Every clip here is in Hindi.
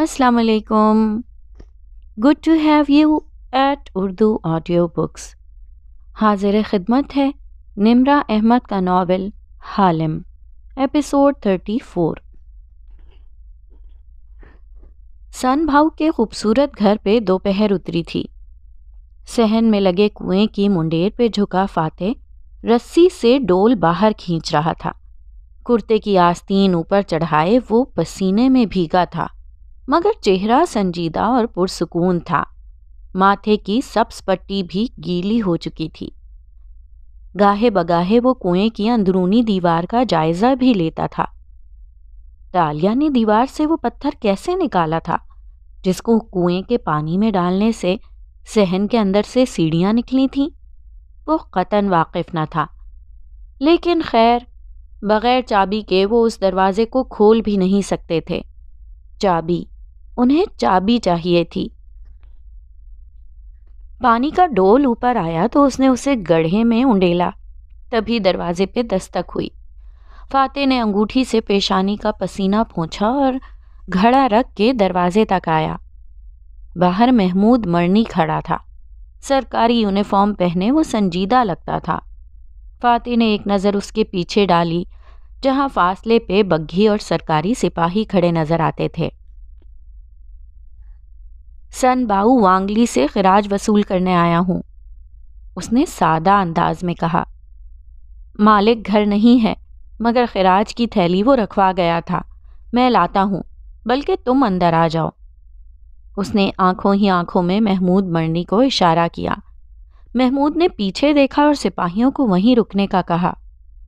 अस्सलाम वालेकुम good to have you at Urdu audio books हाजिर खिदमत है निमरा अहमद का novel Haalim episode thirty four सन भाऊ के खूबसूरत घर पे दोपहर उतरी थी सहन में लगे कुएं की मुंडेर पे झुका फाते रस्सी से डोल बाहर खींच रहा था कुर्ते की आस्तीन ऊपर चढ़ाए वो पसीने में भीगा था मगर चेहरा संजीदा और पुरसकून था माथे की सब्स पट्टी भी गीली हो चुकी थी गाहे बगाहे वो कुएं की अंदरूनी दीवार का जायजा भी लेता था डालिया ने दीवार से वो पत्थर कैसे निकाला था जिसको कुएं के पानी में डालने से सहन के अंदर से सीढ़ियां निकली थीं वो कतन वाकिफ ना था लेकिन खैर बगैर चाबी के वो उस दरवाजे को खोल भी नहीं सकते थे चाबी उन्हें चाबी चाहिए थी पानी का डोल ऊपर आया तो उसने उसे गढ़े में उंडेला तभी दरवाजे पे दस्तक हुई फाते ने अंगूठी से पेशानी का पसीना पोंछा और घड़ा रख के दरवाजे तक आया बाहर महमूद मरनी खड़ा था सरकारी यूनिफॉर्म पहने वो संजीदा लगता था फाते ने एक नज़र उसके पीछे डाली जहाँ फासले पे बग्घी और सरकारी सिपाही खड़े नज़र आते थे सन बाहू वांगली से खराज वसूल करने आया हूँ उसने सादा अंदाज में कहा मालिक घर नहीं है मगर खराज की थैली वो रखवा गया था मैं लाता हूँ बल्कि तुम अंदर आ जाओ उसने आंखों ही आंखों में महमूद मरनी को इशारा किया महमूद ने पीछे देखा और सिपाहियों को वहीं रुकने का कहा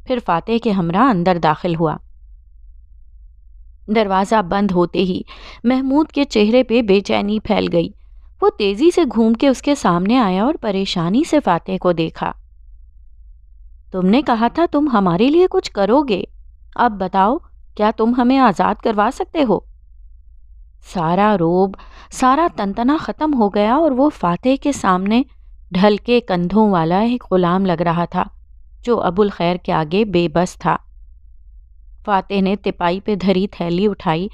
फिर फातेह के हमरा अंदर दाखिल हुआ दरवाज़ा बंद होते ही महमूद के चेहरे पे बेचैनी फैल गई वो तेज़ी से घूम के उसके सामने आया और परेशानी से फातेह को देखा तुमने कहा था तुम हमारे लिए कुछ करोगे अब बताओ क्या तुम हमें आज़ाद करवा सकते हो सारा रोब सारा तंतना ख़त्म हो गया और वो फातेह के सामने ढल के कंधों वाला एक ग़ुलाम लग रहा था जो अबुल खैर के आगे बेबस था फातेह ने तिपाई पे धरी थैली उठाई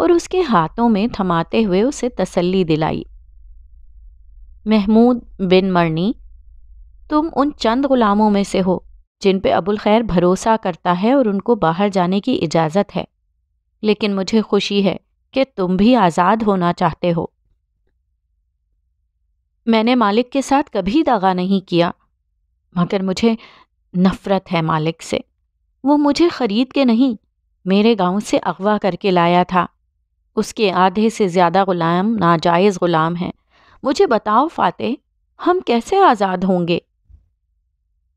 और उसके हाथों में थमाते हुए उसे तसल्ली दिलाई महमूद बिन मरनी तुम उन चंद गुलामों में से हो जिन पे अबुल खैर भरोसा करता है और उनको बाहर जाने की इजाज़त है लेकिन मुझे खुशी है कि तुम भी आज़ाद होना चाहते हो मैंने मालिक के साथ कभी दगा नहीं किया मगर मुझे नफ़रत है मालिक से वो मुझे खरीद के नहीं मेरे गांव से अगवा करके लाया था उसके आधे से ज़्यादा ग़ुलाम नाजायज़ ग़ुलाम हैं मुझे बताओ फ़ाते हम कैसे आज़ाद होंगे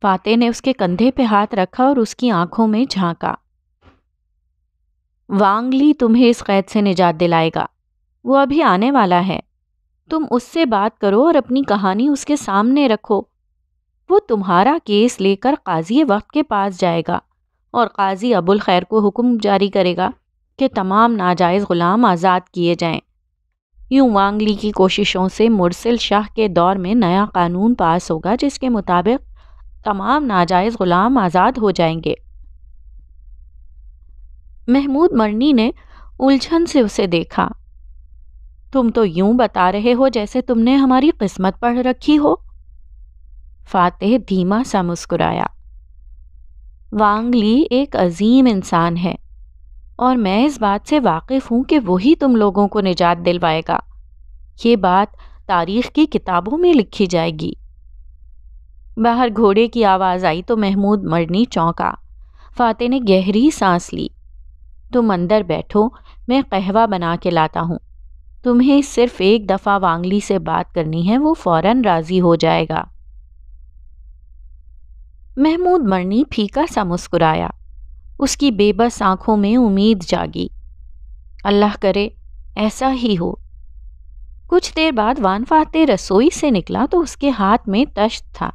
फ़ाते ने उसके कंधे पे हाथ रखा और उसकी आंखों में झांका वांगली तुम्हें इस कैद से निजात दिलाएगा वो अभी आने वाला है तुम उससे बात करो और अपनी कहानी उसके सामने रखो वो तुम्हारा केस लेकर काजी वक्त के पास जाएगा और काजी अबुल खैर को हुक्म जारी करेगा कि तमाम नाजायज़ ग़ुलाम आज़ाद किए जाएं। यूं वांगली की कोशिशों से मुरसिल शाह के दौर में नया कानून पास होगा जिसके मुताबिक तमाम नाजायज़ ग़ुलाम आज़ाद हो जाएंगे महमूद मरनी ने उलझन से उसे देखा तुम तो यूं बता रहे हो जैसे तुमने हमारी किस्मत पढ़ रखी हो फातेह धीमा सा मुस्कुराया वांग ली एक अजीम इंसान है और मैं इस बात से वाकिफ़ हूँ कि वही तुम लोगों को निजात दिलवाएगा ये बात तारीख की किताबों में लिखी जाएगी बाहर घोड़े की आवाज़ आई तो महमूद मरनी चौंका फाते ने गहरी सांस ली तुम अंदर बैठो मैं कहवा बना के लाता हूँ तुम्हें सिर्फ एक दफ़ा वांगली से बात करनी है वो फ़ौरन राज़ी हो जाएगा महमूद मरनी फीका सा मुस्कुराया उसकी बेबस आंखों में उम्मीद जागी अल्लाह करे ऐसा ही हो कुछ देर बाद वान फाते रसोई से निकला तो उसके हाथ में तश्त था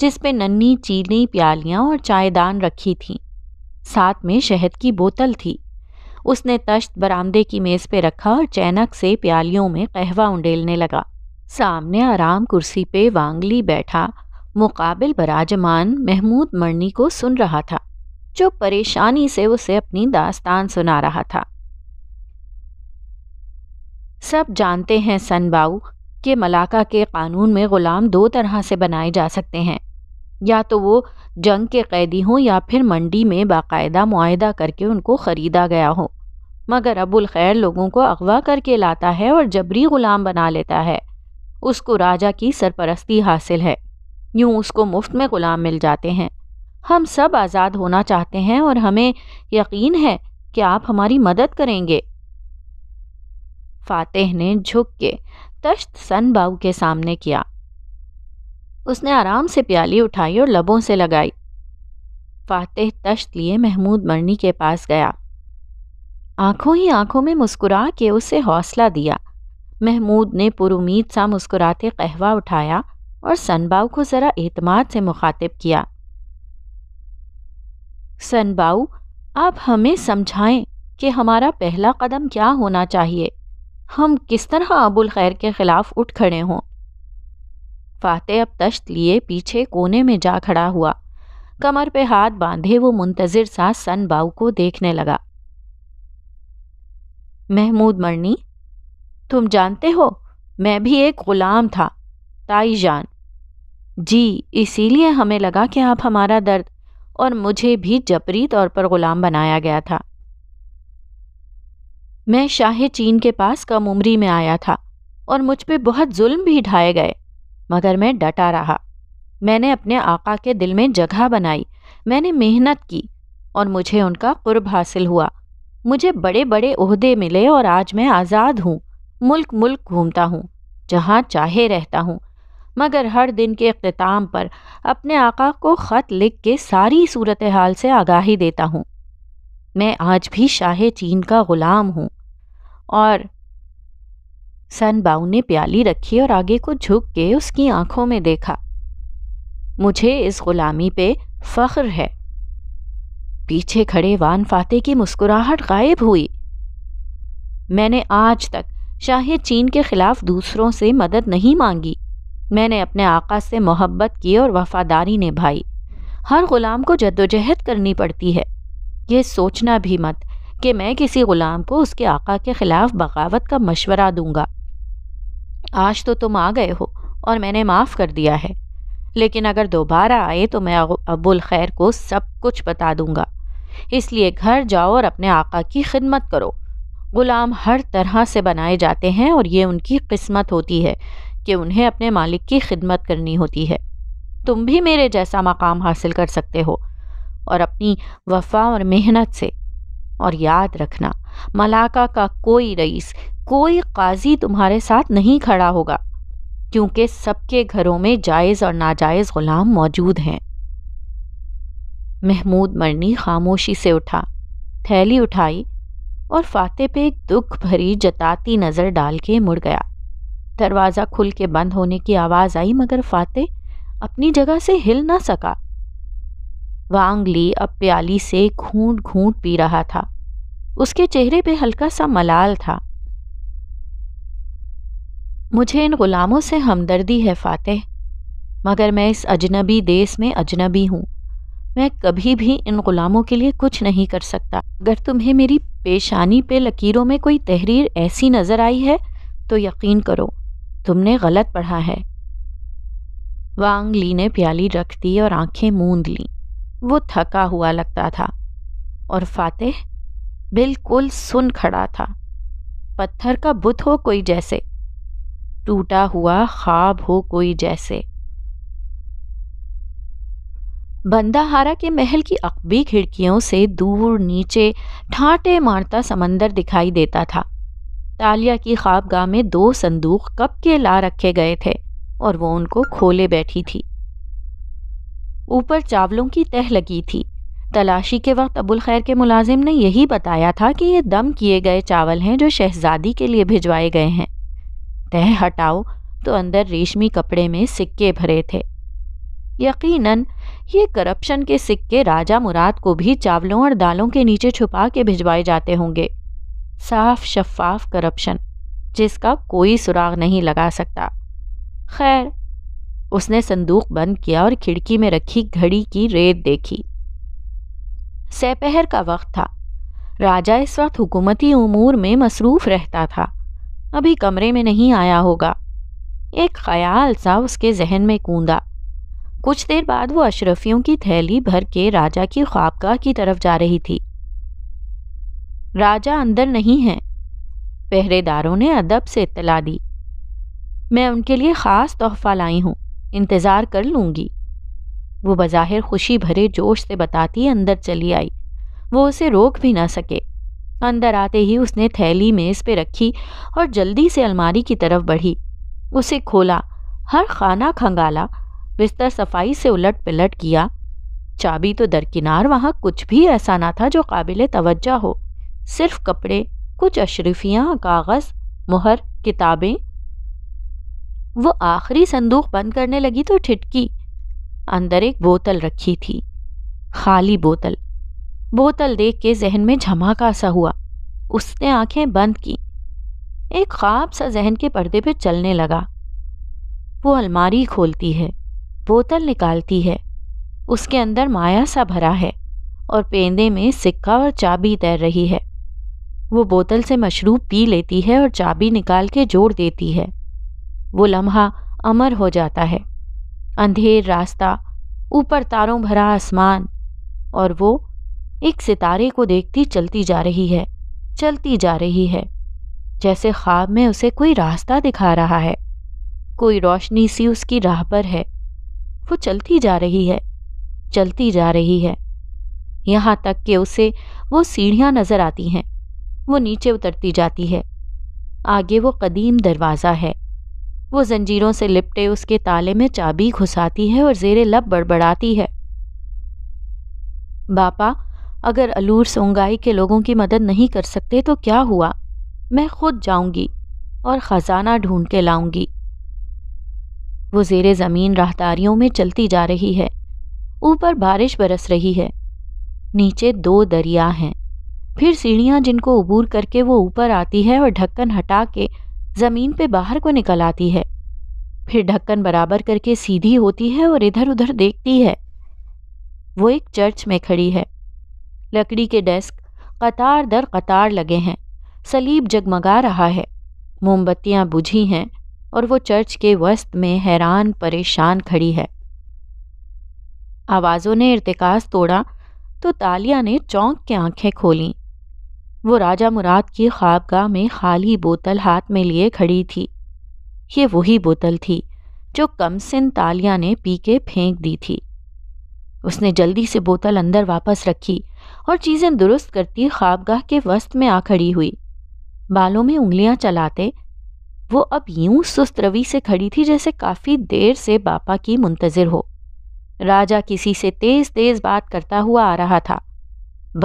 जिस पे नन्ही चीनी प्यालियाँ और चायदान रखी थीं साथ में शहद की बोतल थी उसने तश्त बरामदे की मेज़ पे रखा और चैनक से प्यालियों में कहवा उंडेलने लगा सामने आराम कुर्सी पे वांगली बैठा मुकाबिल बराजमान महमूद मरनी को सुन रहा था जो परेशानी से उसे अपनी दास्तान सुना रहा था सब जानते हैं सनबाऊ के मलाका के कानून में ग़ुलाम दो तरह से बनाए जा सकते हैं या तो वो जंग के कैदी हों या फिर मंडी में बाकायदा मुआदा करके उनको ख़रीदा गया हो मगर अबुल खैर लोगों को अगवा करके लाता है और जबरी ग़ुलाम बना लेता है उसको राजा की सरपरस्ती हासिल है यूँ उसको मुफ्त में ग़ुलाम मिल जाते हैं हम सब आज़ाद होना चाहते हैं और हमें यकीन है कि आप हमारी मदद करेंगे फातेह ने झुक के तश्त सन बाबू के सामने किया उसने आराम से प्याली उठाई और लबों से लगाई फातेह तश्त लिए महमूद मरनी के पास गया आंखों ही आंखों में मुस्कुरा के उसे हौसला दिया महमूद ने पुरुमीद सा मुस्कुराते कहवा उठाया और सनबाऊ को ज़रा एतमाद से मुखातिब किया सनबाऊ आप हमें समझाएं कि हमारा पहला कदम क्या होना चाहिए हम किस तरह अबुल खैर के ख़िलाफ़ उठ खड़े हों फाते अब तश्त लिए पीछे कोने में जा खड़ा हुआ कमर पे हाथ बांधे वो मुंतज़िर सा सन बाऊ को देखने लगा महमूद मरनी तुम जानते हो मैं भी एक ग़ुलाम था जान जी इसीलिए हमें लगा कि आप हमारा दर्द और मुझे भी जबरी तौर पर ग़ुलाम बनाया गया था मैं शाह चीन के पास कम उम्री में आया था और मुझ पर बहुत जुल्म भी ढाए गए मगर मैं डटा रहा मैंने अपने आका के दिल में जगह बनाई मैंने मेहनत की और मुझे उनका कुर्ब हासिल हुआ मुझे बड़े बड़े उहदे मिले और आज मैं आज़ाद हूँ मुल्क मुल्क घूमता हूँ जहाँ चाहे रहता हूँ मगर हर दिन के अख्ताम पर अपने आका को ख़त लिख के सारी सूरत हाल से आगाही देता हूँ मैं आज भी शाह चीन का ग़ुलाम हूँ और सन बाऊ ने प्याली रखी और आगे को झुक के उसकी आंखों में देखा मुझे इस गुलामी पे फख्र है पीछे खड़े वान फाते की मुस्कुराहट गायब हुई मैंने आज तक शाह चीन के खिलाफ दूसरों से मदद नहीं मांगी मैंने अपने आका से मोहब्बत की और वफादारी निभाई हर गुलाम को जद्दोजहद करनी पड़ती है यह सोचना भी मत कि मैं किसी गुलाम को उसके आका के ख़िलाफ़ बगावत का मशवरा दूंगा आज तो तुम आ गए हो और मैंने माफ़ कर दिया है लेकिन अगर दोबारा आए तो मैं अबुल खैर को सब कुछ बता दूंगा इसलिए घर जाओ और अपने आका की खिदमत करो गुलाम हर तरह से बनाए जाते हैं और ये उनकी किस्मत होती है कि उन्हें अपने मालिक की खिदमत करनी होती है तुम भी मेरे जैसा मकाम हासिल कर सकते हो और अपनी वफा और मेहनत से और याद रखना मलाका का कोई रईस कोई काजी तुम्हारे साथ नहीं खड़ा होगा क्योंकि सबके घरों में जायज़ और नाजायज़ ग़ुलाम मौजूद हैं महमूद मरनी खामोशी से उठा थैली उठाई और फाते पे एक दुख भरी जताती नज़र डाल के मुड़ गया दरवाज़ा खुल के बंद होने की आवाज़ आई मगर फाते अपनी जगह से हिल ना सका वांगली अब प्याली से घूंट घूंट पी रहा था उसके चेहरे पे हल्का सा मलाल था मुझे इन गुलामों से हमदर्दी है फातेह मगर मैं इस अजनबी देश में अजनबी हूँ मैं कभी भी इन गुलामों के लिए कुछ नहीं कर सकता अगर तुम्हें मेरी पेशानी पे लकीरों में कोई तहरीर ऐसी नज़र आई है तो यकीन करो तुमने गलत पढ़ा है वांग ली ने प्याली रख दी और आंखें मूंद ली वो थका हुआ लगता था और फातेह बिल्कुल सुन खड़ा था पत्थर का बुत हो कोई जैसे टूटा हुआ खाब हो कोई जैसे बंदाहारा के महल की अकबी खिड़कियों से दूर नीचे ठाटे मारता समंदर दिखाई देता था तालिया की ख्वाबगाह में दो संदूक कब के ला रखे गए थे और वो उनको खोले बैठी थी ऊपर चावलों की तह लगी थी तलाशी के वक्त अबुल खैर के मुलाजिम ने यही बताया था कि ये दम किए गए चावल हैं जो शहजादी के लिए भिजवाए गए हैं तह हटाओ तो अंदर रेशमी कपड़े में सिक्के भरे थे यकीनन ये करप्शन के सिक्के राजा मुराद को भी चावलों और दालों के नीचे छुपा के भिजवाए जाते होंगे साफ शफाफ करप्शन जिसका कोई सुराग नहीं लगा सकता खैर उसने संदूक बंद किया और खिड़की में रखी घड़ी की रेत देखी सपहर का वक्त था राजा इस वक्त हुकूमती उमूर में मसरूफ़ रहता था अभी कमरे में नहीं आया होगा एक ख्याल सा उसके जहन में कूदा कुछ देर बाद वो अशरफियों की थैली भर के राजा की ख्वाबगाह की तरफ जा रही थी राजा अंदर नहीं है पहरेदारों ने अदब से इतला दी मैं उनके लिए ख़ास तोहफ़ा लाई हूँ इंतज़ार कर लूँगी वो बज़ाहिर खुशी भरे जोश से बताती अंदर चली आई वो उसे रोक भी ना सके अंदर आते ही उसने थैली मेज़ पे रखी और जल्दी से अलमारी की तरफ बढ़ी उसे खोला हर खाना खंगाला बिस्तर सफाई से उलट पलट किया चाबी तो दरकिनार वहाँ कुछ भी ऐसा ना था जो काबिल तवज्जा हो सिर्फ कपड़े कुछ अशरफियाँ कागज़ मुहर किताबें वो आखिरी संदूक बंद करने लगी तो ठिटकी अंदर एक बोतल रखी थी खाली बोतल बोतल देख के जहन में झमाका सा हुआ उसने आंखें बंद की एक ख्वाब सा जहन के पर्दे पर चलने लगा वो अलमारी खोलती है बोतल निकालती है उसके अंदर माया सा भरा है और पेंदे में सिक्का और चाबी तैर रही है वो बोतल से मशरूब पी लेती है और चाबी निकाल के जोड़ देती है वो लम्हा अमर हो जाता है अंधेर रास्ता ऊपर तारों भरा आसमान और वो एक सितारे को देखती चलती जा रही है चलती जा रही है जैसे ख्वाब में उसे कोई रास्ता दिखा रहा है कोई रोशनी सी उसकी राह पर है वो चलती जा रही है चलती जा रही है यहाँ तक कि उसे वो सीढ़ियाँ नज़र आती हैं वो नीचे उतरती जाती है आगे वो कदीम दरवाज़ा है वो जंजीरों से लिपटे उसके ताले में चाबी घुसाती है और जेरे लब बड़बड़ाती है बापा अगर अलूर सोंगाई के लोगों की मदद नहीं कर सकते तो क्या हुआ मैं खुद जाऊंगी और ख़जाना ढूंढ के लाऊंगी वो जेरे ज़मीन राहदारियों में चलती जा रही है ऊपर बारिश बरस रही है नीचे दो दरिया हैं फिर सीढ़ियाँ जिनको उबूर करके वो ऊपर आती है और ढक्कन हटा के ज़मीन पे बाहर को निकल आती है फिर ढक्कन बराबर करके सीधी होती है और इधर उधर देखती है वो एक चर्च में खड़ी है लकड़ी के डेस्क कतार दर कतार लगे हैं सलीब जगमगा रहा है मोमबत्तियाँ बुझी हैं और वो चर्च के वस्त में हैरान परेशान खड़ी है आवाज़ों ने इरतकाज तोड़ा तो तालिया ने चौंक के आंखें खोलीं वो राजा मुराद की ख्वाबगाह में खाली बोतल हाथ में लिए खड़ी थी ये वही बोतल थी जो कमसिन तालिया ने पी के फेंक दी थी उसने जल्दी से बोतल अंदर वापस रखी और चीज़ें दुरुस्त करती ख्वाबगाह के वस्त में आ खड़ी हुई बालों में उंगलियां चलाते वो अब यूं सुस्त रवि से खड़ी थी जैसे काफ़ी देर से बापा की मुंतज़र हो राजा किसी से तेज़ तेज़ बात करता हुआ आ रहा था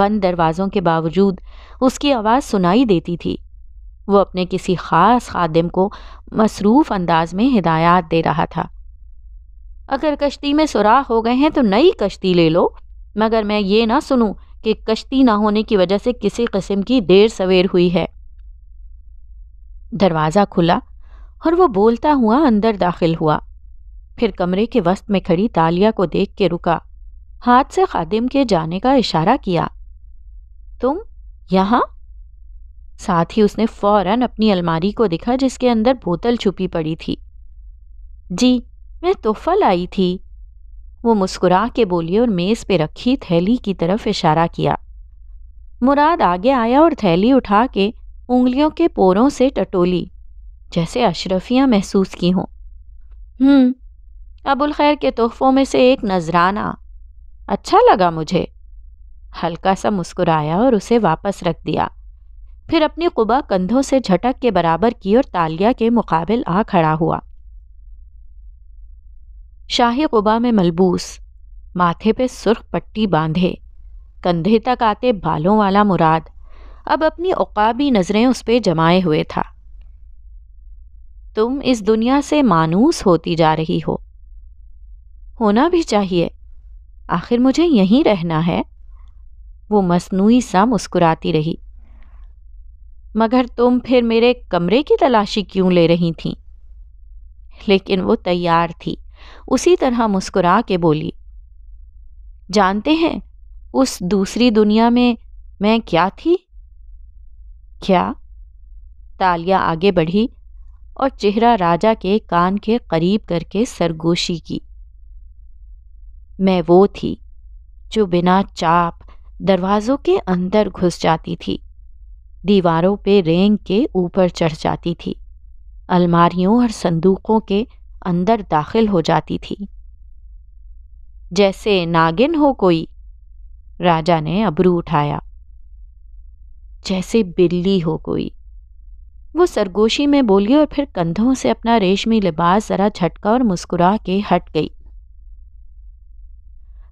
बंद दरवाज़ों के बावजूद उसकी आवाज़ सुनाई देती थी वो अपने किसी ख़ास खादिम को मसरूफ़ अंदाज में हिदायत दे रहा था अगर कश्ती में सुराख हो गए हैं तो नई कश्ती ले लो मगर मैं ये ना सुनूं कि कश्ती ना होने की वजह से किसी कस्म की देर सवेर हुई है दरवाज़ा खुला और वो बोलता हुआ अंदर दाखिल हुआ फिर कमरे के वस्त में खड़ी तालिया को देख के रुका हाथ से खादिम के जाने का इशारा किया तुम यहाँ साथ ही उसने फौरन अपनी अलमारी को देखा जिसके अंदर बोतल छुपी पड़ी थी जी मैं तोहफा लाई थी वो मुस्कुरा के बोली और मेज़ पे रखी थैली की तरफ इशारा किया मुराद आगे आया और थैली उठा के उंगलियों के पोरों से टटोली जैसे अशरफियाँ महसूस की हों हम्म, अबुल खैर के तोहफ़ों में से एक नजराना अच्छा लगा मुझे हल्का सा मुस्कुराया और उसे वापस रख दिया फिर अपनी कुबा कंधों से झटक के बराबर की और तालिया के मुकाबल आ खड़ा हुआ शाही कुबा में मलबूस माथे पे सुर्ख पट्टी बांधे कंधे तक आते बालों वाला मुराद अब अपनी औकाबी नज़रें उस पर जमाए हुए था तुम इस दुनिया से मानूस होती जा रही हो होना भी चाहिए आखिर मुझे यहीं रहना है वो मसनू सा मुस्कुराती रही मगर तुम फिर मेरे कमरे की तलाशी क्यों ले रही थी लेकिन वो तैयार थी उसी तरह मुस्कुरा के बोली जानते हैं उस दूसरी दुनिया में मैं क्या थी क्या तालिया आगे बढ़ी और चेहरा राजा के कान के करीब करके सरगोशी की मैं वो थी जो बिना चाप दरवाज़ों के अंदर घुस जाती थी दीवारों पे रेंग के ऊपर चढ़ जाती थी अलमारियों और संदूकों के अंदर दाखिल हो जाती थी जैसे नागिन हो कोई राजा ने अबरू उठाया जैसे बिल्ली हो कोई वो सरगोशी में बोली और फिर कंधों से अपना रेशमी लिबास ज़रा झटका और मुस्कुरा के हट गई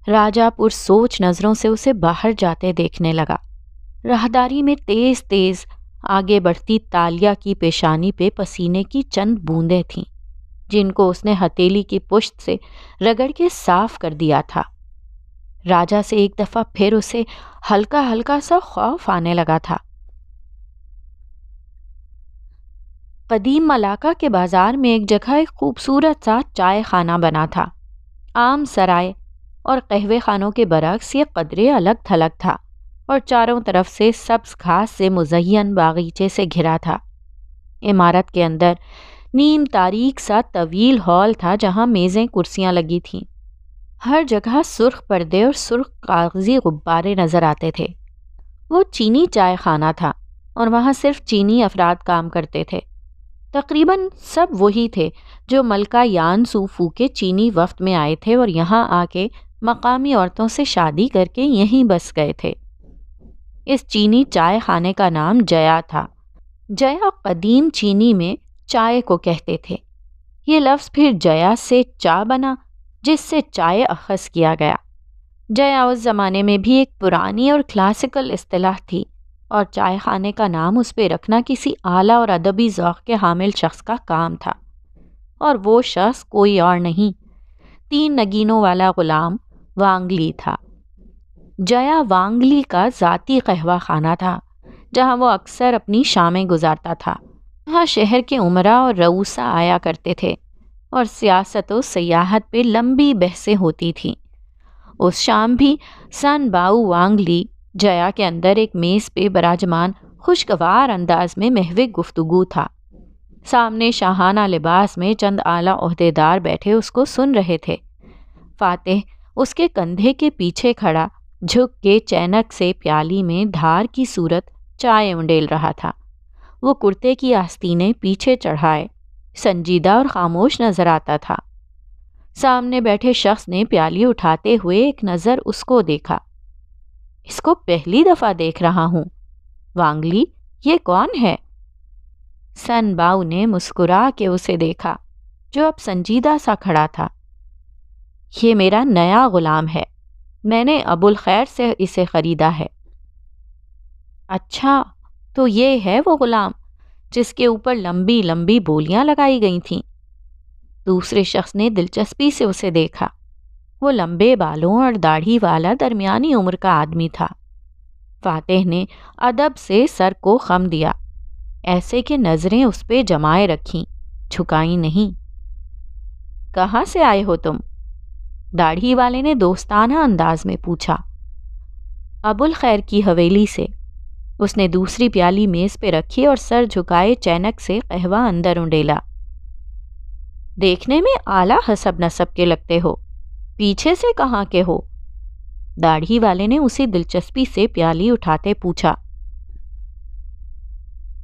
राजा पुरसोच नज़रों से उसे बाहर जाते देखने लगा राहदारी में तेज तेज आगे बढ़ती तालिया की पेशानी पे पसीने की चंद बूंदें थीं जिनको उसने हथेली की पुश्त से रगड़ के साफ कर दिया था राजा से एक दफ़ा फिर उसे हल्का हल्का सा खौफ आने लगा था कदीम मलाका के बाज़ार में एक जगह एक खूबसूरत सा चाय खाना बना था आम सराय और कहवे खानों के बरक्स ये कदरे अलग थलग था और चारों तरफ से सब्स घास से मुजैन बागीचे से घिरा था इमारत के अंदर नीम तारीख सा तवील हॉल था जहाँ मेज़ें कुर्सियाँ लगी थीं हर जगह सुर्ख पर्दे और सुर्ख कागजी गुब्बारे नज़र आते थे वो चीनी चाय खाना था और वहाँ सिर्फ चीनी अफराद काम करते थे तकरीबन सब वही थे जो मलका यान सूफू के चीनी वफ्त में आए थे और यहाँ आके मकामी औरतों से शादी करके यहीं बस गए थे इस चीनी चाय खाने का नाम जया था जया कदीम चीनी में चाय को कहते थे ये लफ्ज़ फिर जया से चा बना जिससे चाय अखस किया गया जया उस ज़माने में भी एक पुरानी और क्लासिकल असलाह थी और चाय खाने का नाम उस पर रखना किसी आला और अदबी ओक़ के हामिल शख्स का काम था और वो शख्स कोई और नहीं तीन नगीनों वाला ग़ुलाम वांगली था जया वांगली का ज़ाती कहवा खाना था जहाँ वो अक्सर अपनी शामें गुजारता था वहाँ शहर के उमरा और रऊसा आया करते थे और सियासत व सियाहत पे लंबी बहसें होती थीं उस शाम भी सन बाऊ वांगली जया के अंदर एक मेज़ पे बराजमान खुशगवार अंदाज में महवे गुफ्तु था सामने शाहाना लिबास में चंद आला अहदेदार बैठे उसको सुन रहे थे फातेह उसके कंधे के पीछे खड़ा झुक के चैनक से प्याली में धार की सूरत चाय उंडेल रहा था वो कुर्ते की आस्तीनें पीछे चढ़ाए संजीदा और खामोश नजर आता था सामने बैठे शख्स ने प्याली उठाते हुए एक नज़र उसको देखा इसको पहली दफ़ा देख रहा हूँ वांगली ये कौन है सन बाऊ ने मुस्कुरा के उसे देखा जो अब संजीदा सा खड़ा था ये मेरा नया ग़ुलाम है मैंने अबुल खैर से इसे ख़रीदा है अच्छा तो ये है वो ग़ुलाम जिसके ऊपर लंबी लंबी बोलियां लगाई गई थीं दूसरे शख्स ने दिलचस्पी से उसे देखा वो लंबे बालों और दाढ़ी वाला दरमियानी उम्र का आदमी था फातेह ने अदब से सर को खम दिया ऐसे कि नज़रें उस पर जमाए रखीं झुकाई नहीं कहाँ से आए हो तुम दाढ़ी वाले ने दोस्ताना अंदाज में पूछा अबुल खैर की हवेली से उसने दूसरी प्याली मेज पे रखी और सर झुकाए चैनक से कहवा अंदर उंडेला देखने में आला हसब नसब के लगते हो पीछे से कहाँ के हो दाढ़ी वाले ने उसी दिलचस्पी से प्याली उठाते पूछा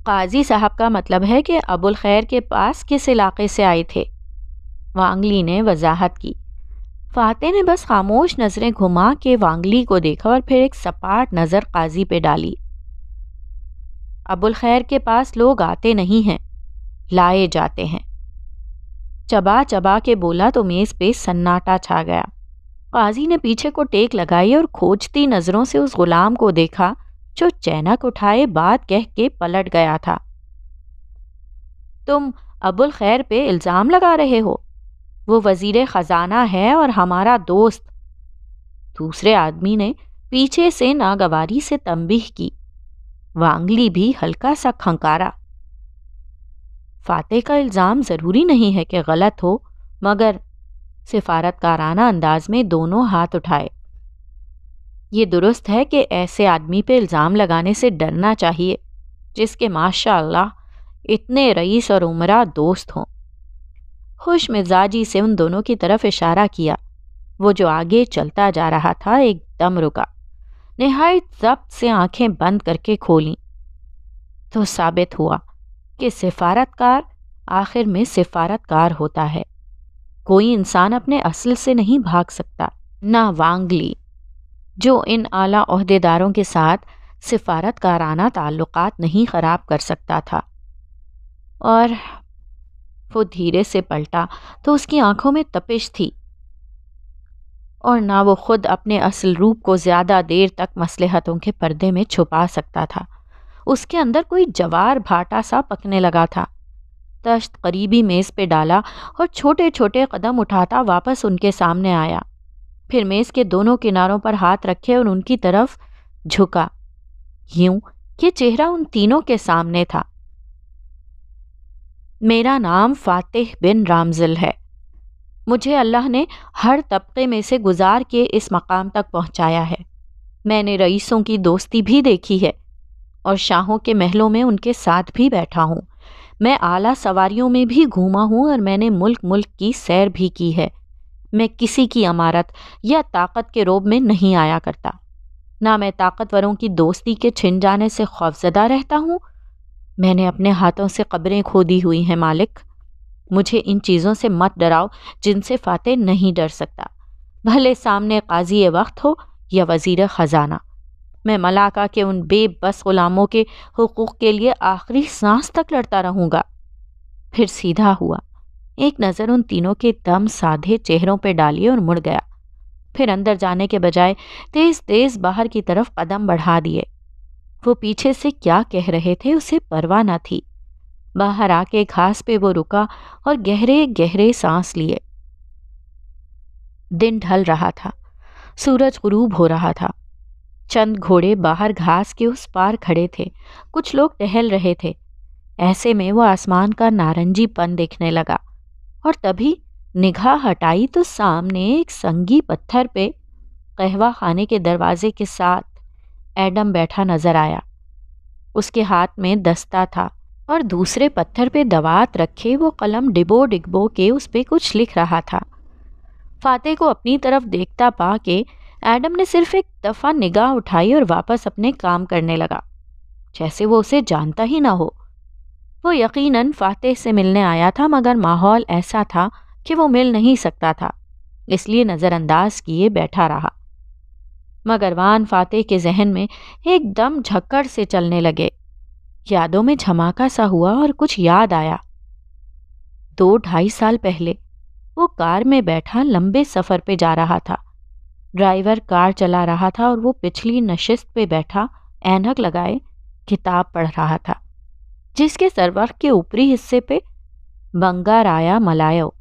काजी साहब का मतलब है कि अबुल खैर के पास किस इलाके से आए थे वांगली ने वजाहत की फाते ने बस खामोश नज़रें घुमा के वांगली को देखा और फिर एक सपाट नज़र काजी पे डाली अबुल खैर के पास लोग आते नहीं हैं लाए जाते हैं चबा चबा के बोला तो मेज़ पे सन्नाटा छा गया काजी ने पीछे को टेक लगाई और खोजती नज़रों से उस गुलाम को देखा जो चैनक उठाए बात कह के पलट गया था तुम अबुल खैर पे इल्ज़ाम लगा रहे हो वो वजीर ख़जाना है और हमारा दोस्त दूसरे आदमी ने पीछे से नागवारी से तंबीह की वांगली भी हल्का सा खंकारा फाते का इल्ज़ाम ज़रूरी नहीं है कि गलत हो मगर सिफारतकाराना अंदाज में दोनों हाथ उठाए ये दुरुस्त है कि ऐसे आदमी पे इल्ज़ाम लगाने से डरना चाहिए जिसके माशा इतने रईस और उमरा दोस्त हों खुश मिजाजी से उन दोनों की तरफ इशारा किया वो जो आगे चलता जा रहा था एकदम रुका नहायत जब्त से आंखें बंद करके खोली तो साबित हुआ कि सिफारतकार आखिर में सिफारतकार होता है कोई इंसान अपने असल से नहीं भाग सकता ना वांगली जो इन आला अहदेदारों के साथ सिफारतकाराना ताल्लुकात नहीं ख़राब कर सकता था और वो धीरे से पलटा तो उसकी आंखों में तपिश थी और ना वो खुद अपने असल रूप को ज़्यादा देर तक मसलहतों के पर्दे में छुपा सकता था उसके अंदर कोई जवार भाटा सा पकने लगा था तश्त करीबी मेज़ पे डाला और छोटे छोटे कदम उठाता वापस उनके सामने आया फिर मेज़ के दोनों किनारों पर हाथ रखे और उनकी तरफ झुका यूं ये चेहरा उन तीनों के सामने था मेरा नाम फ़ातेह बिन रामजिल है मुझे अल्लाह ने हर तबके में से गुजार के इस मकाम तक पहुंचाया है मैंने रईसों की दोस्ती भी देखी है और शाहों के महलों में उनके साथ भी बैठा हूँ मैं आला सवारियों में भी घूमा हूँ और मैंने मुल्क मुल्क की सैर भी की है मैं किसी की अमारत या ताकत के रोब में नहीं आया करता ना मैं ताकतवरों की दोस्ती के छिन जाने से खौफजदा रहता हूँ मैंने अपने हाथों से कब्रें खोदी हुई हैं मालिक मुझे इन चीज़ों से मत डराओ जिनसे फातह नहीं डर सकता भले सामने काजी वक्त हो या वज़ीर ख़जाना मैं मलाका के उन बेबस ग़ुलामों के हकूक़ के लिए आखिरी सांस तक लड़ता रहूँगा फिर सीधा हुआ एक नज़र उन तीनों के दम साधे चेहरों पर डाली और मुड़ गया फिर अंदर जाने के बजाय तेज़ तेज़ बाहर की तरफ कदम बढ़ा दिए वो पीछे से क्या कह रहे थे उसे परवाह न थी बाहर आके घास पे वो रुका और गहरे गहरे सांस लिए दिन ढल रहा था सूरज गुरूब हो रहा था चंद घोड़े बाहर घास के उस पार खड़े थे कुछ लोग टहल रहे थे ऐसे में वो आसमान का पन देखने लगा और तभी निगाह हटाई तो सामने एक संगी पत्थर पे कहवा खाने के दरवाजे के साथ एडम बैठा नजर आया उसके हाथ में दस्ता था और दूसरे पत्थर पे दवात रखे वो कलम डिबो डिगबो के उस पर कुछ लिख रहा था फातेह को अपनी तरफ देखता पा के एडम ने सिर्फ एक दफ़ा निगाह उठाई और वापस अपने काम करने लगा जैसे वो उसे जानता ही ना हो वो यकीनन फातेह से मिलने आया था मगर माहौल ऐसा था कि वो मिल नहीं सकता था इसलिए नज़रअंदाज किए बैठा रहा मगर वान फातेह के जहन में एकदम झक्कड़ से चलने लगे यादों में झमाका सा हुआ और कुछ याद आया दो ढाई साल पहले वो कार में बैठा लंबे सफ़र पे जा रहा था ड्राइवर कार चला रहा था और वो पिछली नशिस्त पे बैठा ऐनक लगाए किताब पढ़ रहा था जिसके सरवर के ऊपरी हिस्से पे बंगाराया मलायो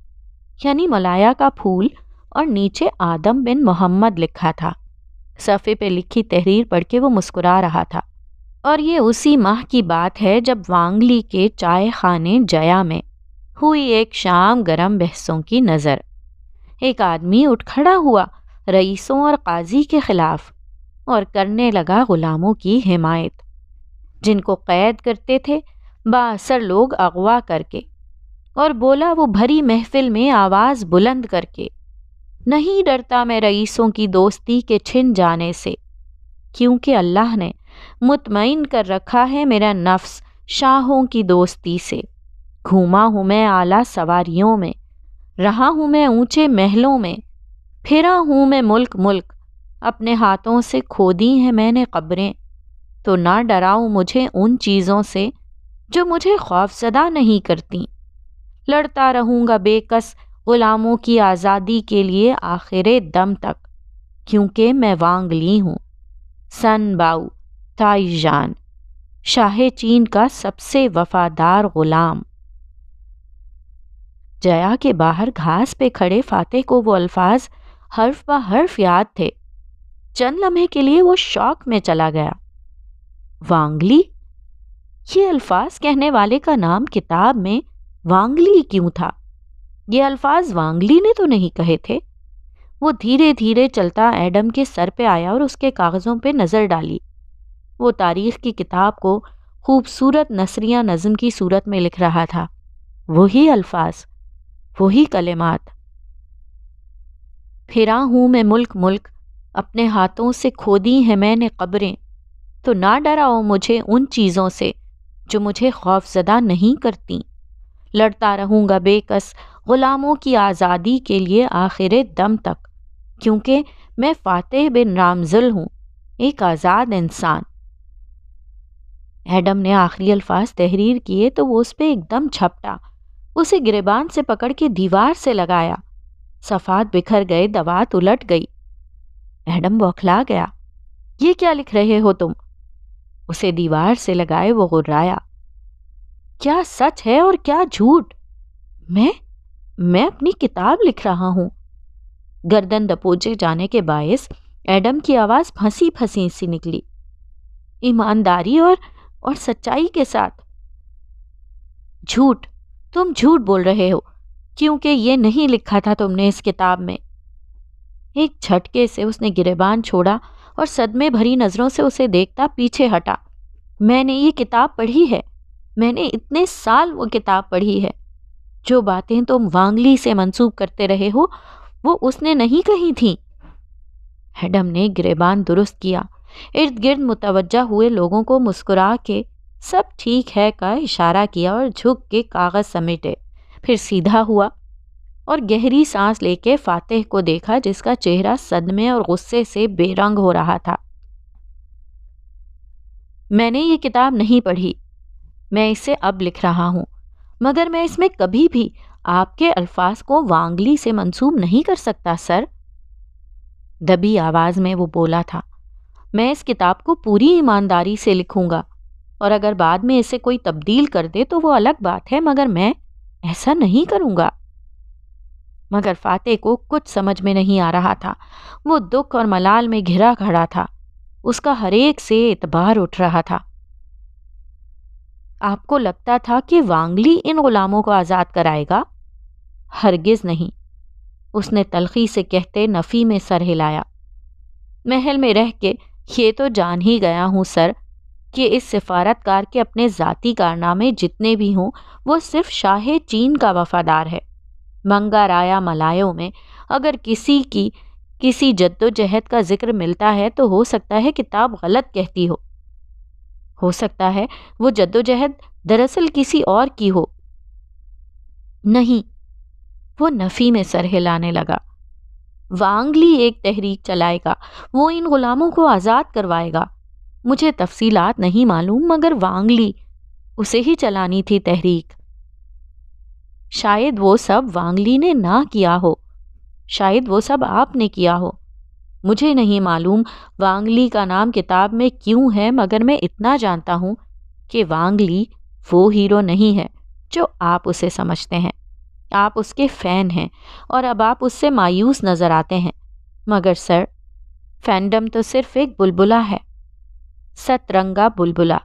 यानी मलाया का फूल और नीचे आदम बिन मोहम्मद लिखा था सफ़े पे लिखी तहरीर पढ़ के वो मुस्कुरा रहा था और ये उसी माह की बात है जब वांगली के चाय खाने जया में हुई एक शाम गरम बहसों की नज़र एक आदमी उठ खड़ा हुआ रईसों और काजी के ख़िलाफ़ और करने लगा ग़ुलामों की हिमायत जिनको क़ैद करते थे बासर लोग अगवा करके और बोला वो भरी महफिल में आवाज़ बुलंद करके नहीं डरता मैं रईसों की दोस्ती के छिन जाने से क्योंकि अल्लाह ने मुतमिन कर रखा है मेरा नफ्स शाहों की दोस्ती से घूमा हूँ मैं आला सवारियों में रहा हूँ मैं ऊंचे महलों में फिरा हूँ मैं मुल्क मुल्क अपने हाथों से खोदी हैं मैंने कब्रें तो ना डराओ मुझे उन चीज़ों से जो मुझे खौफजदा नहीं करती लड़ता रहूँगा बेकस ग़ुलामों की आज़ादी के लिए आखिर दम तक क्योंकि मैं वांग ली हूँ सन बाऊ ताइजान शाह चीन का सबसे वफादार ग़ुलाम जया के बाहर घास पे खड़े फाते को वो अल्फाज हर्फ ब हर्फ याद थे चंद लम्हे के लिए वो शौक में चला गया वांगली ये अल्फाज कहने वाले का नाम किताब में वांगली क्यों था ये अल्फाज वांगली ने तो नहीं कहे थे वो धीरे धीरे चलता एडम के सर पे आया और उसके कागज़ों पे नज़र डाली वो तारीख की किताब को खूबसूरत नसरिया नज़म की सूरत में लिख रहा था वही अल्फाज वही कलेमात फिरा हूँ मैं मुल्क मुल्क अपने हाथों से खोदी हैं मैंने कब्रें तो ना डराओ मुझे उन चीज़ों से जो मुझे खौफजदा नहीं करती लड़ता रहूँगा बेकस ग़ुलामों की आज़ादी के लिए आखिर दम तक क्योंकि मैं फ़ातह बिन रामजुल हूँ एक आज़ाद इंसान एडम ने आखिरी अल्फाज तहरीर किए तो वो उस पर एकदम छपटा उसे गिरबान से पकड़ के दीवार से लगाया सफ़ात बिखर गए दवात उलट गई एडम बौखला गया ये क्या लिख रहे हो तुम उसे दीवार से लगाए वो गुर्राया क्या सच है और क्या झूठ मैं मैं अपनी किताब लिख रहा हूँ गर्दन दपोचे जाने के बायस एडम की आवाज़ फंसी फंसी सी निकली ईमानदारी और और सच्चाई के साथ झूठ तुम झूठ बोल रहे हो क्योंकि ये नहीं लिखा था तुमने इस किताब में एक झटके से उसने गिरेबान छोड़ा और सदमे भरी नज़रों से उसे देखता पीछे हटा मैंने ये किताब पढ़ी है मैंने इतने साल वो किताब पढ़ी है जो बातें तुम वांगली से मंसूब करते रहे हो वो उसने नहीं कही थी हेडम ने ग्रेबान दुरुस्त किया इर्द गिर्द मुतवजा हुए लोगों को मुस्कुरा के सब ठीक है का इशारा किया और झुक के कागज़ समेटे फिर सीधा हुआ और गहरी सांस लेके फातेह को देखा जिसका चेहरा सदमे और गुस्से से बेरंग हो रहा था मैंने ये किताब नहीं पढ़ी मैं इसे अब लिख रहा हूँ मगर मैं इसमें कभी भी आपके अल्फाज को वांगली से मंसूब नहीं कर सकता सर दबी आवाज में वो बोला था मैं इस किताब को पूरी ईमानदारी से लिखूंगा और अगर बाद में इसे कोई तब्दील कर दे तो वो अलग बात है मगर मैं ऐसा नहीं करूंगा मगर फाते को कुछ समझ में नहीं आ रहा था वो दुख और मलाल में घिरा खड़ा था उसका हरेक से एतबार उठ रहा था आपको लगता था कि वांगली इन गुलामों को आज़ाद कराएगा हरगिज़ नहीं उसने तलखी से कहते नफ़ी में सर हिलाया महल में रह के ये तो जान ही गया हूँ सर कि इस सिफारतकार के अपने ज़ाती कारनामे जितने भी हों वो सिर्फ शाह चीन का वफ़ादार है मंगा राया मलायों में अगर किसी की किसी जद्दोजहद का जिक्र मिलता है तो हो सकता है किताब गलत कहती हो हो सकता है वो जद्दोजहद दरअसल किसी और की हो नहीं वो नफ़ी में सर हिलाने लगा वांगली एक तहरीक चलाएगा वो इन गुलामों को आज़ाद करवाएगा मुझे तफसीलात नहीं मालूम मगर वांगली उसे ही चलानी थी तहरीक शायद वो सब वांगली ने ना किया हो शायद वो सब आपने किया हो मुझे नहीं मालूम वांगली का नाम किताब में क्यों है मगर मैं इतना जानता हूँ कि वांगली वो हीरो नहीं है जो आप उसे समझते हैं आप उसके फ़ैन हैं और अब आप उससे मायूस नज़र आते हैं मगर सर फैंडम तो सिर्फ एक बुलबुला है सतरंगा बुलबुला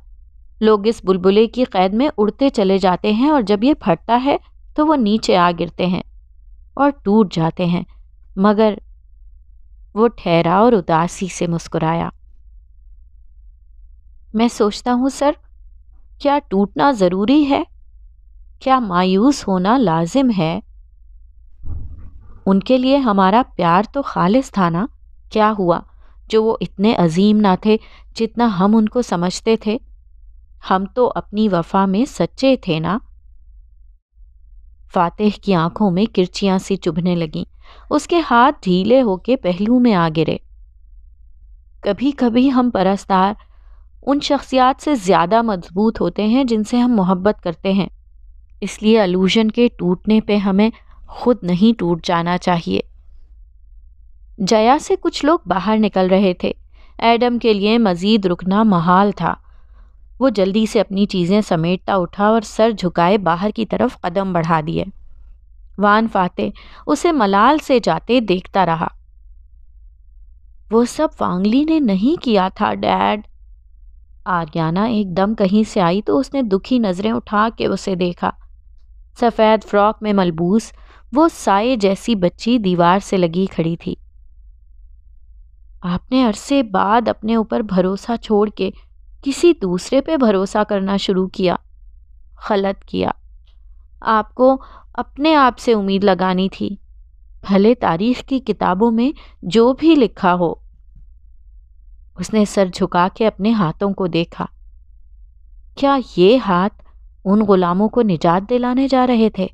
लोग इस बुलबुले की कैद में उड़ते चले जाते हैं और जब ये फटता है तो वो नीचे आ गिरते हैं और टूट जाते हैं मगर वो ठहरा और उदासी से मुस्कुराया मैं सोचता हूँ सर क्या टूटना ज़रूरी है क्या मायूस होना लाजिम है उनके लिए हमारा प्यार तो खालिस था ना क्या हुआ जो वो इतने अजीम ना थे जितना हम उनको समझते थे हम तो अपनी वफा में सच्चे थे ना फातेह की आंखों में किरचियां सी चुभने लगीं उसके हाथ ढीले होके पहलू में आ गिरे कभी कभी हम परस्तार उन शख्सियात से ज़्यादा मजबूत होते हैं जिनसे हम मोहब्बत करते हैं इसलिए अलूजन के टूटने पे हमें खुद नहीं टूट जाना चाहिए जया से कुछ लोग बाहर निकल रहे थे एडम के लिए मज़ीद रुकना महाल था वो जल्दी से अपनी चीज़ें समेटता उठा और सर झुकाए बाहर की तरफ कदम बढ़ा दिए वान फाते उसे मलाल से जाते देखता रहा वो सब वांगली ने नहीं किया था डैड आर्याना एकदम कहीं से आई तो उसने दुखी नज़रें उठा के उसे देखा सफ़ेद फ्रॉक में मलबूस वो साय जैसी बच्ची दीवार से लगी खड़ी थी आपने अरसे बाद अपने ऊपर भरोसा छोड़ के किसी दूसरे पे भरोसा करना शुरू किया गलत किया आपको अपने आप से उम्मीद लगानी थी भले तारीख की किताबों में जो भी लिखा हो उसने सर झुका के अपने हाथों को देखा क्या ये हाथ उन गुलामों को निजात दिलाने जा रहे थे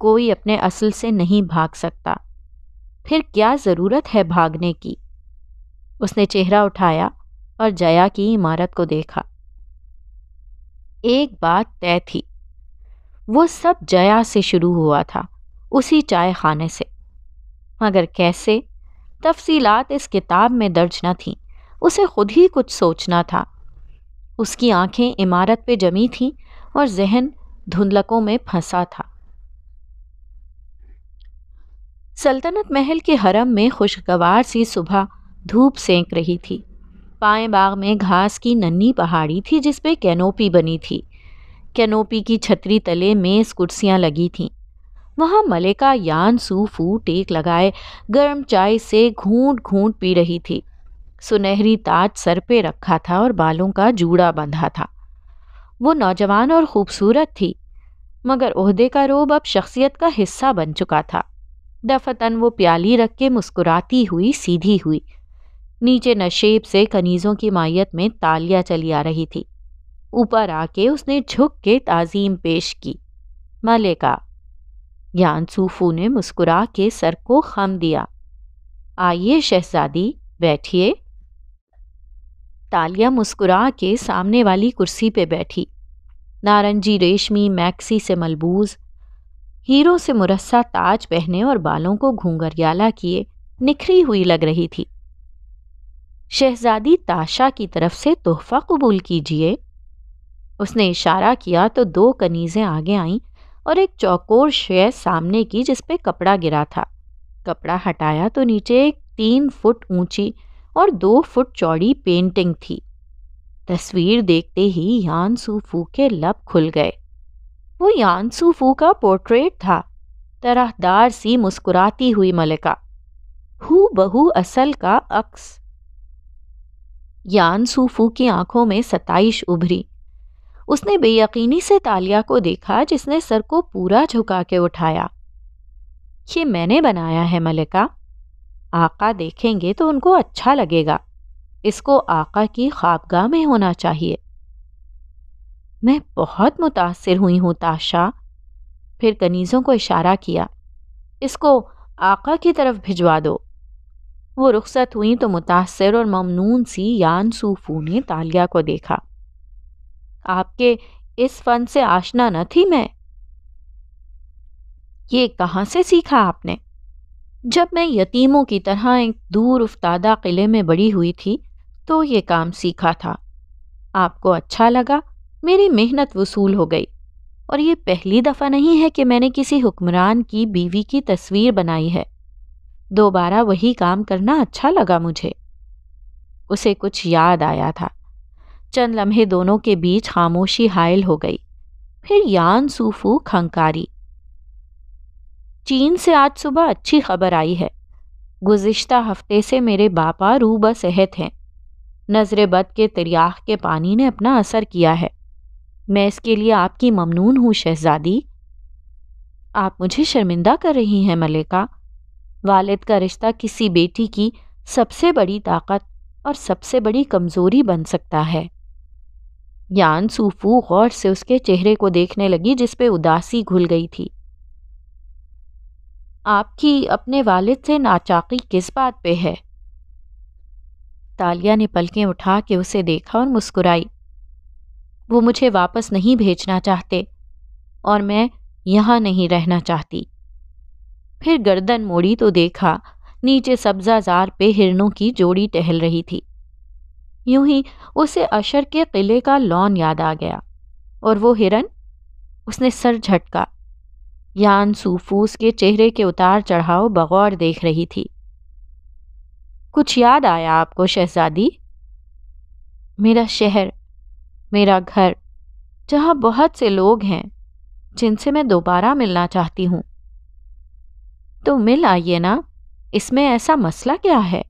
कोई अपने असल से नहीं भाग सकता फिर क्या ज़रूरत है भागने की उसने चेहरा उठाया और जया की इमारत को देखा एक बात तय थी वो सब जया से शुरू हुआ था उसी चाय खाने से मगर कैसे तफसीलात इस किताब में दर्ज न थी उसे खुद ही कुछ सोचना था उसकी आंखें इमारत पे जमी थीं और जहन धुंधलकों में फंसा था सल्तनत महल के हरम में खुशगवार सी सुबह धूप सेंक रही थी पाए बाग में घास की नन्ही पहाड़ी थी जिसपे कैनोपी बनी थी कैनोपी की छतरी तले मेज कुर्सियाँ लगी थीं वहाँ मलिका यान सू फू टेक लगाए गर्म चाय से घूंट घूंट पी रही थी सुनहरी ताज सर पे रखा था और बालों का जूड़ा बंधा था वो नौजवान और खूबसूरत थी मगर ओहदे का रोब अब शख्सियत का हिस्सा बन चुका था दफतन वो प्याली रख के मुस्कुराती हुई सीधी हुई नीचे नशेब से कनीज़ों की माइत में तालियां चली आ रही थी ऊपर आके उसने झुक के ताजीम पेश की ज्ञान यानसूफू ने मुस्कुरा के सर को खम दिया आइए शहजादी बैठिए तालिया मुस्कुरा के सामने वाली कुर्सी पे बैठी नारंगी रेशमी मैक्सी से मलबूज हीरो से मुरस्सा ताज पहने और बालों को घूंगरियाला किए निखरी हुई लग रही थी शहजादी ताशा की तरफ से तोहफा कबूल कीजिए उसने इशारा किया तो दो कनीज़ें आगे आईं और एक चौकोर शय सामने की जिस कपड़ा गिरा था कपड़ा हटाया तो नीचे एक तीन फुट ऊंची और दो फुट चौड़ी पेंटिंग थी तस्वीर देखते ही यानसूफू के लब खुल गए वो यानसूफू का पोर्ट्रेट था तरहदार सी मुस्कुराती हुई मलिका हु बहु असल का अक्स यानसूफू की आंखों में सताइश उभरी उसने बेयकीनी से तालिया को देखा जिसने सर को पूरा झुका के उठाया ये मैंने बनाया है मलिका आका देखेंगे तो उनको अच्छा लगेगा इसको आका की ख्वाबगाह में होना चाहिए मैं बहुत मुतासर हुई हूँ ताशा फिर कनीज़ों को इशारा किया इसको आका की तरफ भिजवा दो वो रुखसत हुई तो मुतासर और ममनून सी यान सूफू ने तालिया को देखा आपके इस फन से आशना न थी मैं ये कहाँ से सीखा आपने जब मैं यतीमों की तरह एक दूर उफ्तादा किले में बड़ी हुई थी तो ये काम सीखा था आपको अच्छा लगा मेरी मेहनत वसूल हो गई और ये पहली दफ़ा नहीं है कि मैंने किसी हुक्मरान की बीवी की तस्वीर बनाई है दोबारा वही काम करना अच्छा लगा मुझे उसे कुछ याद आया था चंद लम्हे दोनों के बीच खामोशी हायल हो गई फिर यान सूफू खंकारी चीन से आज सुबह अच्छी खबर आई है गुज्त हफ्ते से मेरे बापा रूब सेहत हैं नज़र बद के तरियाख के पानी ने अपना असर किया है मैं इसके लिए आपकी ममनून हूँ शहजादी आप मुझे शर्मिंदा कर रही हैं मलिका वालिद का रिश्ता किसी बेटी की सबसे बड़ी ताकत और सबसे बड़ी कमज़ोरी बन सकता है सूफू गौर से उसके चेहरे को देखने लगी जिस पे उदासी घुल गई थी आपकी अपने वालिद से नाचाकी किस बात पे है तालिया ने पलकें उठा के उसे देखा और मुस्कुराई वो मुझे वापस नहीं भेजना चाहते और मैं यहाँ नहीं रहना चाहती फिर गर्दन मोड़ी तो देखा नीचे सब्जाजार पे हिरनों की जोड़ी टहल रही थी यूं ही उसे अशर के किले का लॉन याद आ गया और वो हिरन उसने सर झटका यान सूफूस के चेहरे के उतार चढ़ाव बगौर देख रही थी कुछ याद आया आपको शहजादी मेरा शहर मेरा घर जहाँ बहुत से लोग हैं जिनसे मैं दोबारा मिलना चाहती हूँ तो मिल आइए ना इसमें ऐसा मसला क्या है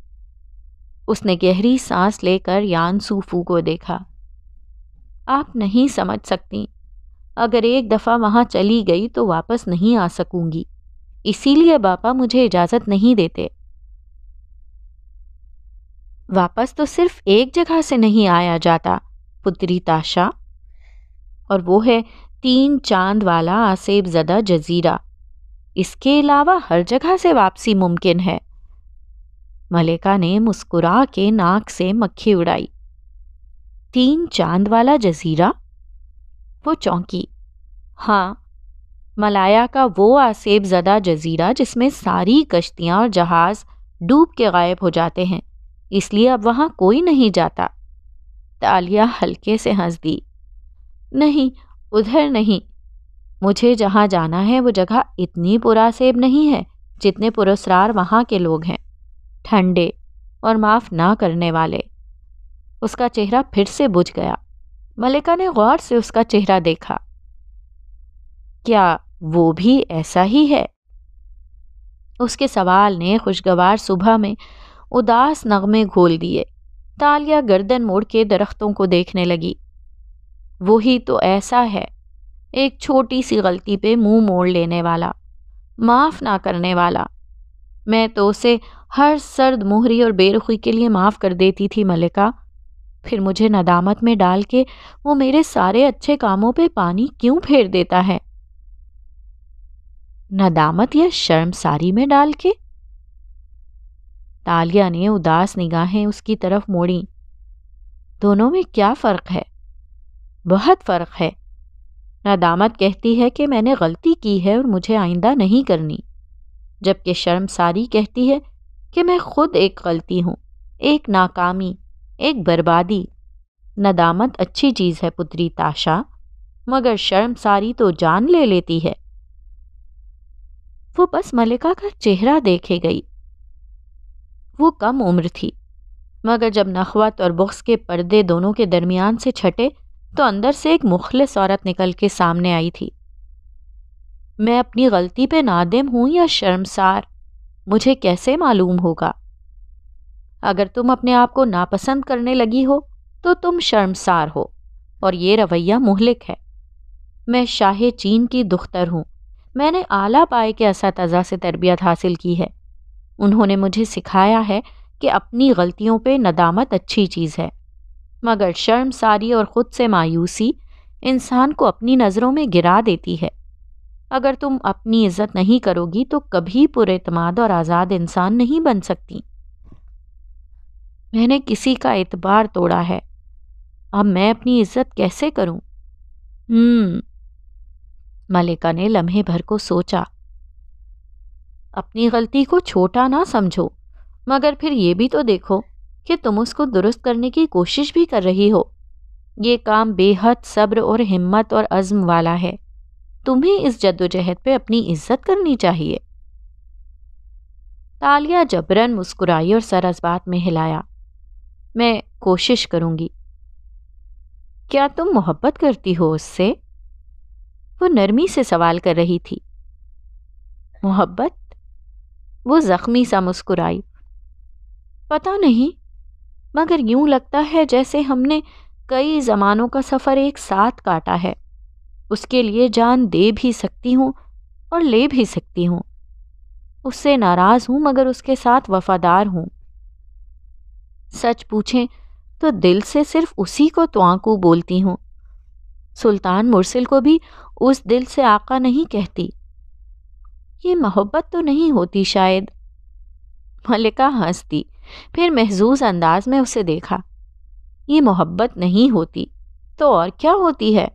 उसने गहरी सांस लेकर यान सूफू को देखा आप नहीं समझ सकती अगर एक दफ़ा वहाँ चली गई तो वापस नहीं आ सकूंगी इसीलिए बापा मुझे इजाज़त नहीं देते वापस तो सिर्फ एक जगह से नहीं आया जाता पुत्री ताशा और वो है तीन चांद वाला आसेब ज़दा जजीरा इसके अलावा हर जगह से वापसी मुमकिन है मलेका ने मुस्कुरा के नाक से मक्खी उड़ाई तीन चांद वाला जजीरा वो चौंकी हाँ मलाया का वो आसेब ज़दा जजीरा जिसमें सारी कश्तियाँ और जहाज़ डूब के गायब हो जाते हैं इसलिए अब वहाँ कोई नहीं जाता तालिया हल्के से हंस दी नहीं उधर नहीं मुझे जहाँ जाना है वो जगह इतनी पुरासेब नहीं है जितने पुरस्ार वहाँ के लोग हैं ठंडे और माफ़ ना करने वाले उसका चेहरा फिर से बुझ गया मलिका ने गौर से उसका चेहरा देखा क्या वो भी ऐसा ही है उसके सवाल ने खुशगवार सुबह में उदास नगमे घोल दिए तालिया गर्दन मोड़ के दरख्तों को देखने लगी वो ही तो ऐसा है एक छोटी सी गलती पे मुंह मोड़ लेने वाला माफ़ ना करने वाला मैं तो उसे हर सर्द मोहरी और बेरुखी के लिए माफ़ कर देती थी मलिका फिर मुझे नदामत में डाल के वो मेरे सारे अच्छे कामों पे पानी क्यों फेर देता है नदामत या सारी में डाल के तालिया ने उदास निगाहें उसकी तरफ मोड़ी दोनों में क्या फ़र्क है बहुत फ़र्क है नदामत कहती है कि मैंने गलती की है और मुझे आइंदा नहीं करनी जबकि शर्म सारी कहती है कि मैं खुद एक गलती हूँ एक नाकामी एक बर्बादी नदामत अच्छी चीज़ है पुत्री ताशा मगर शर्म सारी तो जान ले लेती है वो बस मलिका का चेहरा देखे गई वो कम उम्र थी मगर जब नखवत और बुख्स के पर्दे दोनों के दरमियान से छटे तो अंदर से एक मुखलस औरत निकल के सामने आई थी मैं अपनी गलती पे नादिम हूँ या शर्मसार मुझे कैसे मालूम होगा अगर तुम अपने आप को नापसंद करने लगी हो तो तुम शर्मसार हो और ये रवैया मुहलिक है मैं शाह चीन की दुख्तर हूँ मैंने आला पाए के इसतजा से तरबियत हासिल की है उन्होंने मुझे सिखाया है कि अपनी गलतियों पे नदामत अच्छी चीज़ है मगर शर्मसारी और ख़ुद से मायूसी इंसान को अपनी नज़रों में गिरा देती है अगर तुम अपनी इज्जत नहीं करोगी तो कभी पुरमाद और आज़ाद इंसान नहीं बन सकती मैंने किसी का एतबार तोड़ा है अब मैं अपनी इज्जत कैसे करूं? हम्म मलिका ने लम्हे भर को सोचा अपनी गलती को छोटा ना समझो मगर फिर ये भी तो देखो कि तुम उसको दुरुस्त करने की कोशिश भी कर रही हो ये काम बेहद सब्र और हिम्मत और अज़म वाला है तुम्हें इस जद्दोजहद पे अपनी इज्जत करनी चाहिए तालिया जबरन मुस्कुराई और सर में हिलाया मैं कोशिश करूंगी क्या तुम मोहब्बत करती हो उससे वो नरमी से सवाल कर रही थी मोहब्बत वो जख्मी सा मुस्कुराई पता नहीं मगर यूं लगता है जैसे हमने कई ज़मानों का सफ़र एक साथ काटा है उसके लिए जान दे भी सकती हूँ और ले भी सकती हूँ उससे नाराज़ हूँ मगर उसके साथ वफ़ादार हूँ सच पूछें तो दिल से सिर्फ उसी को तो आंकू बोलती हूँ सुल्तान मुरसिल को भी उस दिल से आका नहीं कहती ये मोहब्बत तो नहीं होती शायद मलिका हंसती फिर महजूज अंदाज में उसे देखा ये मोहब्बत नहीं होती तो और क्या होती है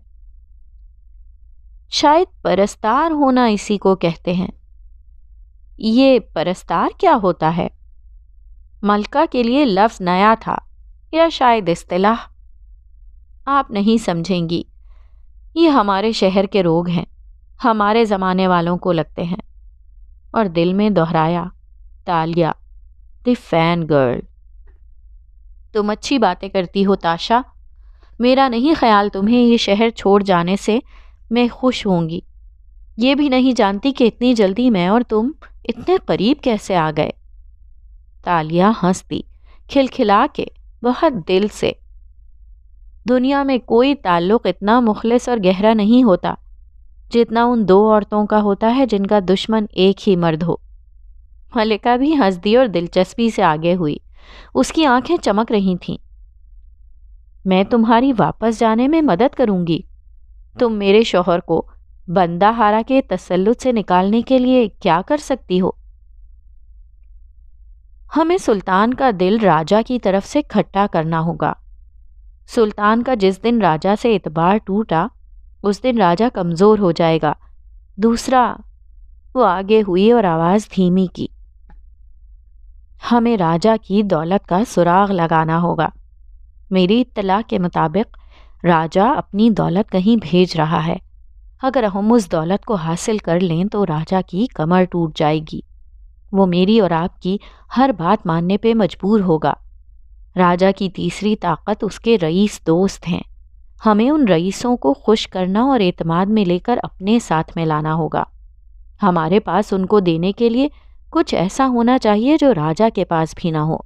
शायद परस्तार होना इसी को कहते हैं ये परस्तार क्या होता है मलका के लिए लफ्ज़ नया था या शायद इस्तेलाह आप नहीं समझेंगी ये हमारे शहर के रोग हैं हमारे ज़माने वालों को लगते हैं और दिल में दोहराया तालिया द फैन गर्ल तुम अच्छी बातें करती हो ताशा मेरा नहीं ख्याल तुम्हें ये शहर छोड़ जाने से मैं खुश होंगी ये भी नहीं जानती कि इतनी जल्दी मैं और तुम इतने करीब कैसे आ गए तालिया हंस दी खिलखिला के बहुत दिल से दुनिया में कोई ताल्लुक इतना मुखलस और गहरा नहीं होता जितना उन दो औरतों का होता है जिनका दुश्मन एक ही मर्द हो मलिका भी हंस दी और दिलचस्पी से आगे हुई उसकी आंखें चमक रही थीं मैं तुम्हारी वापस जाने में मदद करूंगी तुम तो मेरे शोहर को बंदाहारा के तसल्लुत से निकालने के लिए क्या कर सकती हो हमें सुल्तान का दिल राजा की तरफ से खट्टा करना होगा सुल्तान का जिस दिन राजा से इतबार टूटा उस दिन राजा कमज़ोर हो जाएगा दूसरा वो आगे हुई और आवाज़ धीमी की हमें राजा की दौलत का सुराग लगाना होगा मेरी इतला के मुताबिक राजा अपनी दौलत कहीं भेज रहा है अगर हम उस दौलत को हासिल कर लें तो राजा की कमर टूट जाएगी वो मेरी और आपकी हर बात मानने पे मजबूर होगा राजा की तीसरी ताकत उसके रईस दोस्त हैं हमें उन रईसों को खुश करना और एतमाद में लेकर अपने साथ में लाना होगा हमारे पास उनको देने के लिए कुछ ऐसा होना चाहिए जो राजा के पास भी ना हो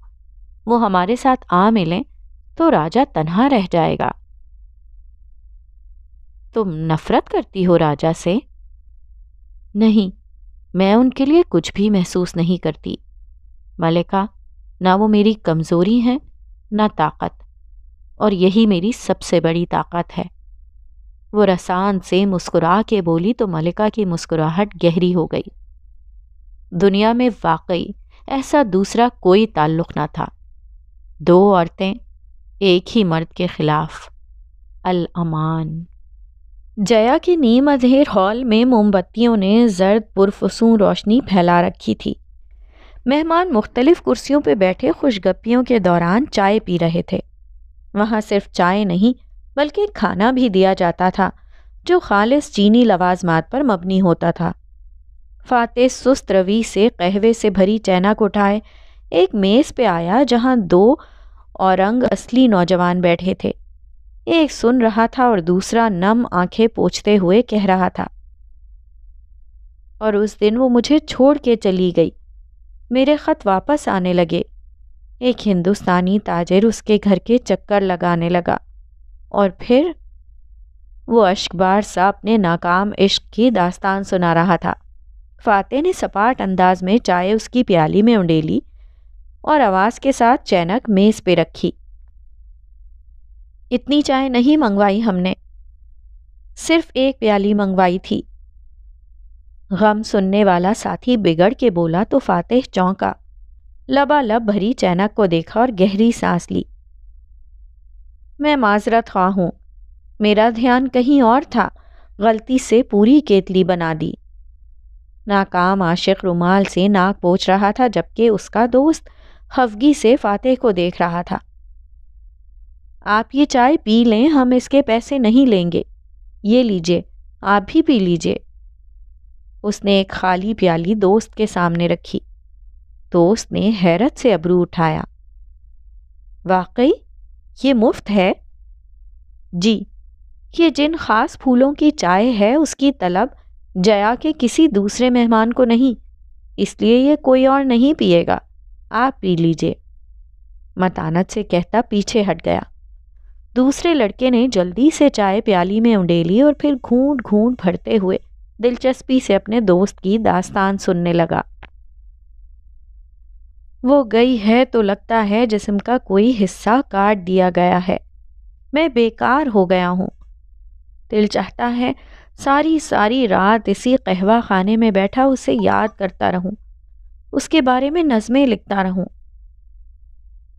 वो हमारे साथ आ मिलें तो राजा तनहा रह जाएगा तुम नफरत करती हो राजा से नहीं मैं उनके लिए कुछ भी महसूस नहीं करती मलिका ना वो मेरी कमज़ोरी है ना ताकत और यही मेरी सबसे बड़ी ताकत है वो रसान से मुस्कुरा के बोली तो मलिका की मुस्कुराहट गहरी हो गई दुनिया में वाकई ऐसा दूसरा कोई ताल्लुक ना था दो औरतें एक ही मर्द के ख़िलाफ़ अल अमान जया के नीम अधेर हॉल में मोमबत्तियों ने जर्द पुरफसू रोशनी फैला रखी थी मेहमान मुख्तलिफ कुर्सियों पर बैठे खुशगप्पियों के दौरान चाय पी रहे थे वहाँ सिर्फ चाय नहीं बल्कि खाना भी दिया जाता था जो खालिस चीनी लवाजमात पर मबनी होता था फाते सुस्त रवि से कहवे से भरी चैना को उठाए एक मेज़ पे आया जहाँ दो औरंग असली नौजवान बैठे थे एक सुन रहा था और दूसरा नम आंखें पोछते हुए कह रहा था और उस दिन वो मुझे छोड़ के चली गई मेरे ख़त वापस आने लगे एक हिंदुस्तानी ताजर उसके घर के चक्कर लगाने लगा और फिर वो अशकबार सा अपने नाकाम इश्क की दास्तान सुना रहा था फाते ने सपाट अंदाज में चाय उसकी प्याली में उंडेली और आवाज़ के साथ चैनक मेज़ पे रखी इतनी चाय नहीं मंगवाई हमने सिर्फ एक प्याली मंगवाई थी गम सुनने वाला साथी बिगड़ के बोला तो फातेह चौंका लबा लब भरी चैनक को देखा और गहरी सांस ली मैं माजरत खा हूं मेरा ध्यान कहीं और था गलती से पूरी केतली बना दी नाकाम आशिक रुमाल से नाक पोछ रहा था जबकि उसका दोस्त हफगी से फातेह को देख रहा था आप ये चाय पी लें हम इसके पैसे नहीं लेंगे ये लीजिए आप भी पी लीजिए उसने एक खाली प्याली दोस्त के सामने रखी दोस्त ने हैरत से अबरू उठाया वाकई ये मुफ्त है जी ये जिन ख़ास फूलों की चाय है उसकी तलब जया के किसी दूसरे मेहमान को नहीं इसलिए ये कोई और नहीं पिएगा आप पी लीजिए मतानत से कहता पीछे हट गया दूसरे लड़के ने जल्दी से चाय प्याली में उंडेली और फिर घूंट घूंट भरते हुए दिलचस्पी से अपने दोस्त की दास्तान सुनने लगा वो गई है तो लगता है जिसम का कोई हिस्सा काट दिया गया है मैं बेकार हो गया हूँ दिल चाहता है सारी सारी रात इसी कहवा खाने में बैठा उसे याद करता रहूं उसके बारे में नज़में लिखता रहूं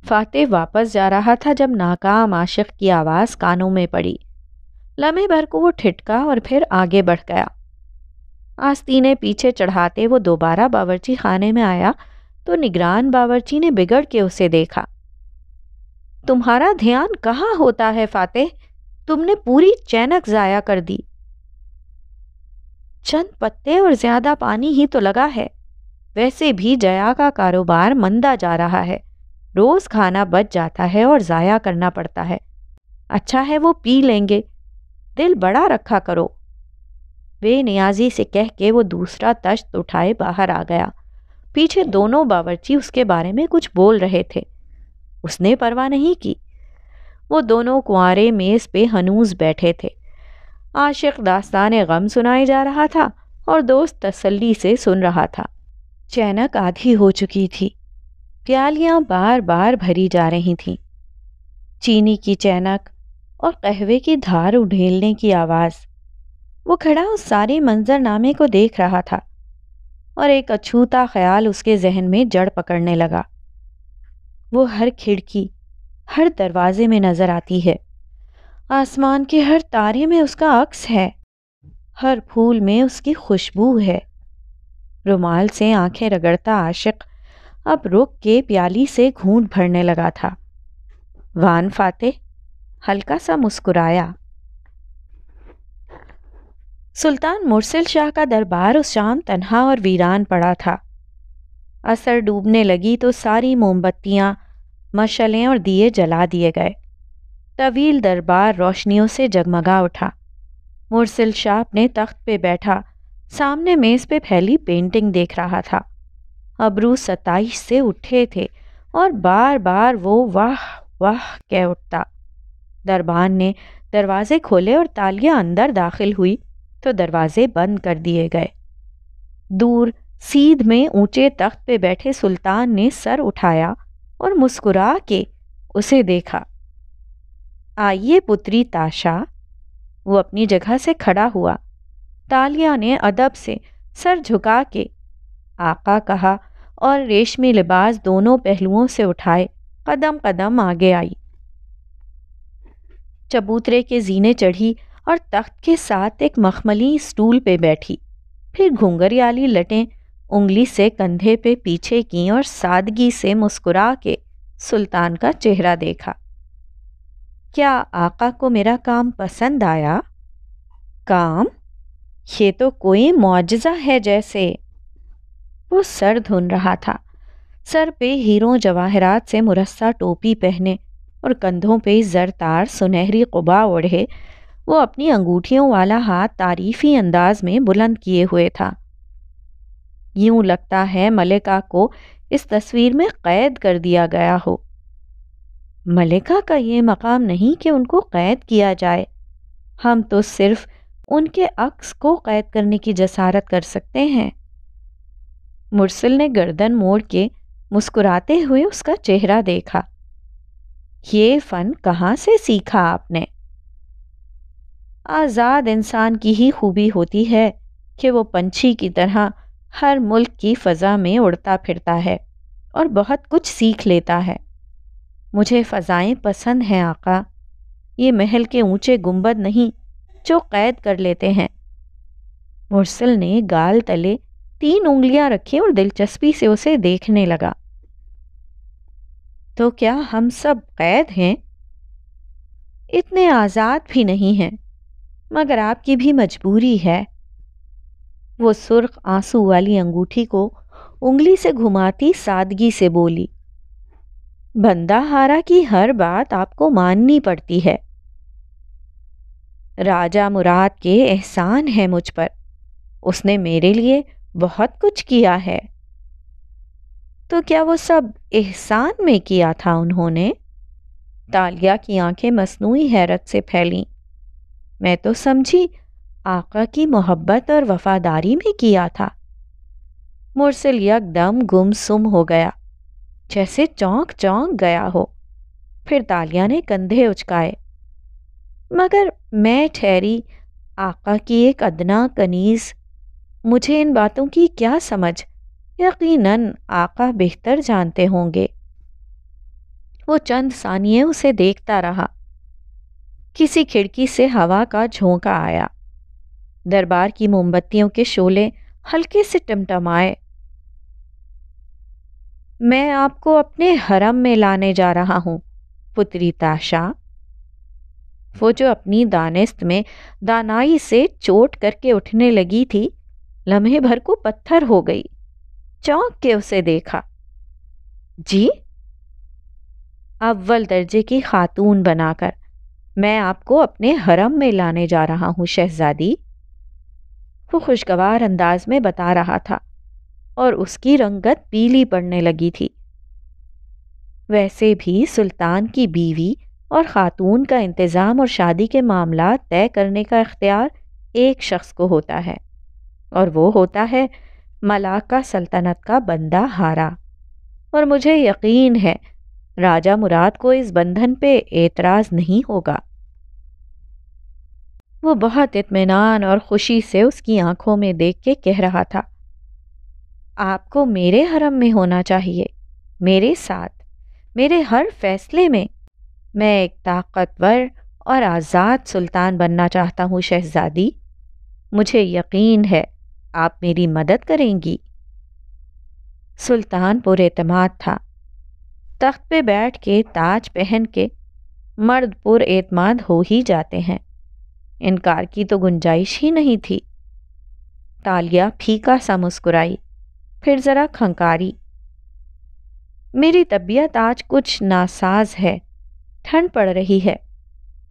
फातेह वापस जा रहा था जब नाकाम आशिक की आवाज़ कानों में पड़ी लम्हे भर को वो ठिटका और फिर आगे बढ़ गया आस्तीने पीछे चढ़ाते वो दोबारा बावर्ची खाने में आया तो निगरान बावर्ची ने बिगड़ के उसे देखा तुम्हारा ध्यान कहाँ होता है फातेह तुमने पूरी चैनक ज़ाया कर दी चंद पत्ते और ज़्यादा पानी ही तो लगा है वैसे भी जया का कारोबार मंदा जा रहा है रोज़ खाना बच जाता है और ज़ाया करना पड़ता है अच्छा है वो पी लेंगे दिल बड़ा रखा करो बेनियाजी से कह के वो दूसरा तश्त उठाए बाहर आ गया पीछे दोनों बावर्ची उसके बारे में कुछ बोल रहे थे उसने परवाह नहीं की वो दोनों कुंवरे मेज़ पे हनूज बैठे थे आशिक दास्तान गम सुनाए जा रहा था और दोस्त तसल्ली से सुन रहा था चैनक आधी हो चुकी थी प्यालियां बार बार भरी जा रही थीं चीनी की चैनक और कहवे की धार उढ़ेलने की आवाज़ वो खड़ा उस सारे मंजरनामे को देख रहा था और एक अछूता ख्याल उसके जहन में जड़ पकड़ने लगा वो हर खिड़की हर दरवाजे में नज़र आती है आसमान के हर तारे में उसका अक्स है हर फूल में उसकी खुशबू है रुमाल से आंखें रगड़ता आशिक अब रुक के प्याली से घूंट भरने लगा था वान फाते हल्का सा मुस्कुराया सुल्तान मुरसिल शाह का दरबार उस शाम तनहा और वीरान पड़ा था असर डूबने लगी तो सारी मोमबत्तियाँ मशलें और दिए जला दिए गए तवील दरबार रोशनियों से जगमगा उठा मुरसिल शाह अपने तख्त पे बैठा सामने मेज़ पे फैली पेंटिंग देख रहा था अबरू सताइश से उठे थे और बार बार वो वाह वाह कह उठता दरबान ने दरवाजे खोले और तालियां अंदर दाखिल हुई तो दरवाजे बंद कर दिए गए दूर सीध में ऊंचे तख्त पे बैठे सुल्तान ने सर उठाया और मुस्कुरा के उसे देखा आइए पुत्री ताशा वो अपनी जगह से खड़ा हुआ तालिया ने अदब से सर झुका के आका कहा और रेशमी लिबास दोनों पहलुओं से उठाए कदम कदम आगे आई चबूतरे के जीने चढ़ी और तख्त के साथ एक मखमली स्टूल पे बैठी फिर घुंघरियाली लटें उंगली से कंधे पे पीछे की और सादगी से मुस्कुरा के सुल्तान का चेहरा देखा क्या आका को मेरा काम पसंद आया काम ये तो कोई मुआजा है जैसे वो सर धुन रहा था सर पे हीरों जवाहरात से मुरस्सा टोपी पहने और कंधों पे जरतार सुनहरी कुबा ओढ़े वो अपनी अंगूठियों वाला हाथ तारीफी अंदाज में बुलंद किए हुए था यूं लगता है मलिका को इस तस्वीर में कैद कर दिया गया हो मलिका का ये मकाम नहीं कि उनको कैद किया जाए हम तो सिर्फ उनके अक्स को कैद करने की जसारत कर सकते हैं मुरसिल ने गर्दन मोड़ के मुस्कुराते हुए उसका चेहरा देखा ये फ़न कहाँ से सीखा आपने आज़ाद इंसान की ही खूबी होती है कि वो पंछी की तरह हर मुल्क की फ़ज़ा में उड़ता फिरता है और बहुत कुछ सीख लेता है मुझे फ़ज़ाएँ पसंद हैं आका ये महल के ऊंचे गुंबद नहीं जो कैद कर लेते हैं मुरसिल ने गाल तले तीन उंगलियां रखी और दिलचस्पी से उसे देखने लगा तो क्या हम सब कैद हैं इतने आज़ाद भी नहीं हैं मगर आपकी भी मजबूरी है वो सुर्ख आंसू वाली अंगूठी को उंगली से घुमाती सादगी से बोली बंदा हारा की हर बात आपको माननी पड़ती है राजा मुराद के एहसान है मुझ पर उसने मेरे लिए बहुत कुछ किया है तो क्या वो सब एहसान में किया था उन्होंने तालिया की आंखें मसनू हैरत से फैली मैं तो समझी आका की मोहब्बत और वफादारी में किया था मुरसिल यकदम गुम सुम हो गया जैसे चौंक चौंक गया हो फिर तालिया ने कंधे उचकाए मगर मैं ठहरी आका की एक अदना कनीज मुझे इन बातों की क्या समझ यकीनन आका बेहतर जानते होंगे वो चंद सानिए उसे देखता रहा किसी खिड़की से हवा का झोंका आया दरबार की मोमबत्तियों के शोले हल्के से टमटमाए मैं आपको अपने हरम में लाने जा रहा हूं पुत्री ताशा वो जो अपनी दानिस्त में दानाई से चोट करके उठने लगी थी लम्हे भर को पत्थर हो गई चौंक के उसे देखा जी अव्वल दर्जे की खातून बनाकर मैं आपको अपने हरम में लाने जा रहा हूँ शहजादी वो खुशगवार अंदाज में बता रहा था और उसकी रंगत पीली पड़ने लगी थी वैसे भी सुल्तान की बीवी और ख़ातून का इंतज़ाम और शादी के मामला तय करने का इख्तियार एक शख्स को होता है और वो होता है मलाका सल्तनत का बंदा हारा और मुझे यकीन है राजा मुराद को इस बंधन पे एतराज़ नहीं होगा वो बहुत इतमान और ख़ुशी से उसकी आंखों में देख के कह रहा था आपको मेरे हरम में होना चाहिए मेरे साथ मेरे हर फैसले में मैं एक ताकतवर और आज़ाद सुल्तान बनना चाहता हूँ शहज़ादी मुझे यकीन है आप मेरी मदद करेंगी सुल्तान पुरमाद था तख्त पे बैठ के ताज पहन के मर्द पुरमाद हो ही जाते हैं इनकार की तो गुंजाइश ही नहीं थी तालिया फीका सा मुस्कुराई फिर ज़रा खंकारी मेरी तबीयत आज कुछ नासाज है ठंड पड़ रही है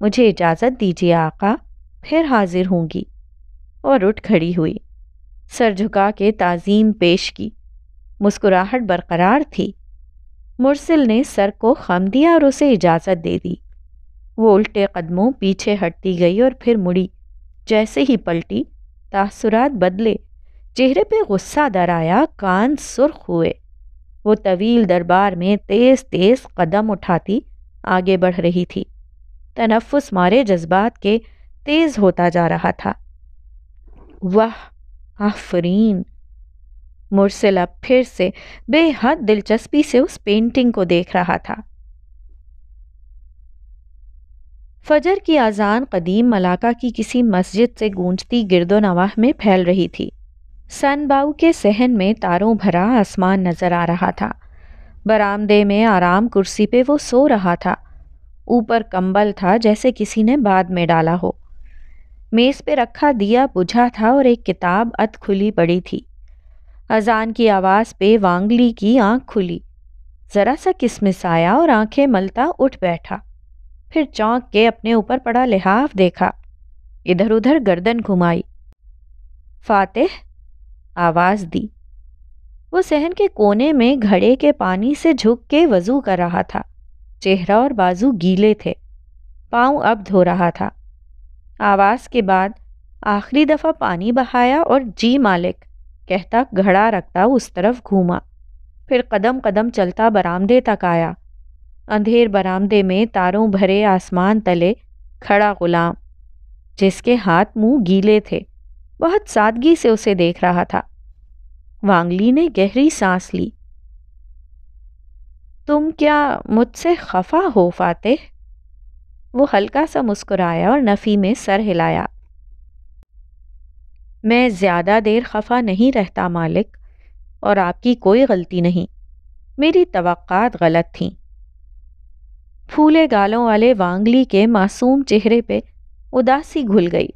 मुझे इजाज़त दीजिए आका फिर हाजिर होंगी और उठ खड़ी हुई सर झुका के ताज़ीम पेश की मुस्कुराहट बरकरार थी मुरसिल ने सर को खम दिया और उसे इजाज़त दे दी वो उल्टे कदमों पीछे हटती गई और फिर मुड़ी जैसे ही पलटी तासुरात बदले चेहरे पे गुस्सा दर आया कान सुर्ख हुए वो तवील दरबार में तेज़ तेज़ कदम उठाती आगे बढ़ रही थी तनफ़ुस मारे जज्बात के तेज़ होता जा रहा था वाह आफरीन मुरसिला फिर से बेहद दिलचस्पी से उस पेंटिंग को देख रहा था फजर की आज़ान कदीम मलाका की किसी मस्जिद से गूंजती गिरदो नवाह में फैल रही थी सनबाऊ के सहन में तारों भरा आसमान नज़र आ रहा था बरामदे में आराम कुर्सी पे वो सो रहा था ऊपर कंबल था जैसे किसी ने बाद में डाला हो मेज़ पे रखा दिया बुझा था और एक किताब अत खुली पड़ी थी अजान की आवाज़ पे वांगली की आंख खुली ज़रा सा किसमिस आया और आंखें मलता उठ बैठा फिर चौंक के अपने ऊपर पड़ा लिहाफ देखा इधर उधर गर्दन घुमाई फातेह आवाज़ दी वो सहन के कोने में घड़े के पानी से झुक के वज़ू कर रहा था चेहरा और बाजू गीले थे पांव अब धो रहा था आवाज़ के बाद आखिरी दफ़ा पानी बहाया और जी मालिक कहता घड़ा रखता उस तरफ घूमा फिर कदम कदम चलता बरामदे तक आया अंधेर बरामदे में तारों भरे आसमान तले खड़ा गुलाम जिसके हाथ मुंह गीले थे बहुत सादगी से उसे देख रहा था वांगली ने गहरी सांस ली तुम क्या मुझसे खफा हो फातेह वो हल्का सा मुस्कुराया और नफ़ी में सर हिलाया मैं ज़्यादा देर खफा नहीं रहता मालिक और आपकी कोई गलती नहीं मेरी तवक़ात गलत थीं फूले गालों वाले वांगली के मासूम चेहरे पे उदासी घुल गई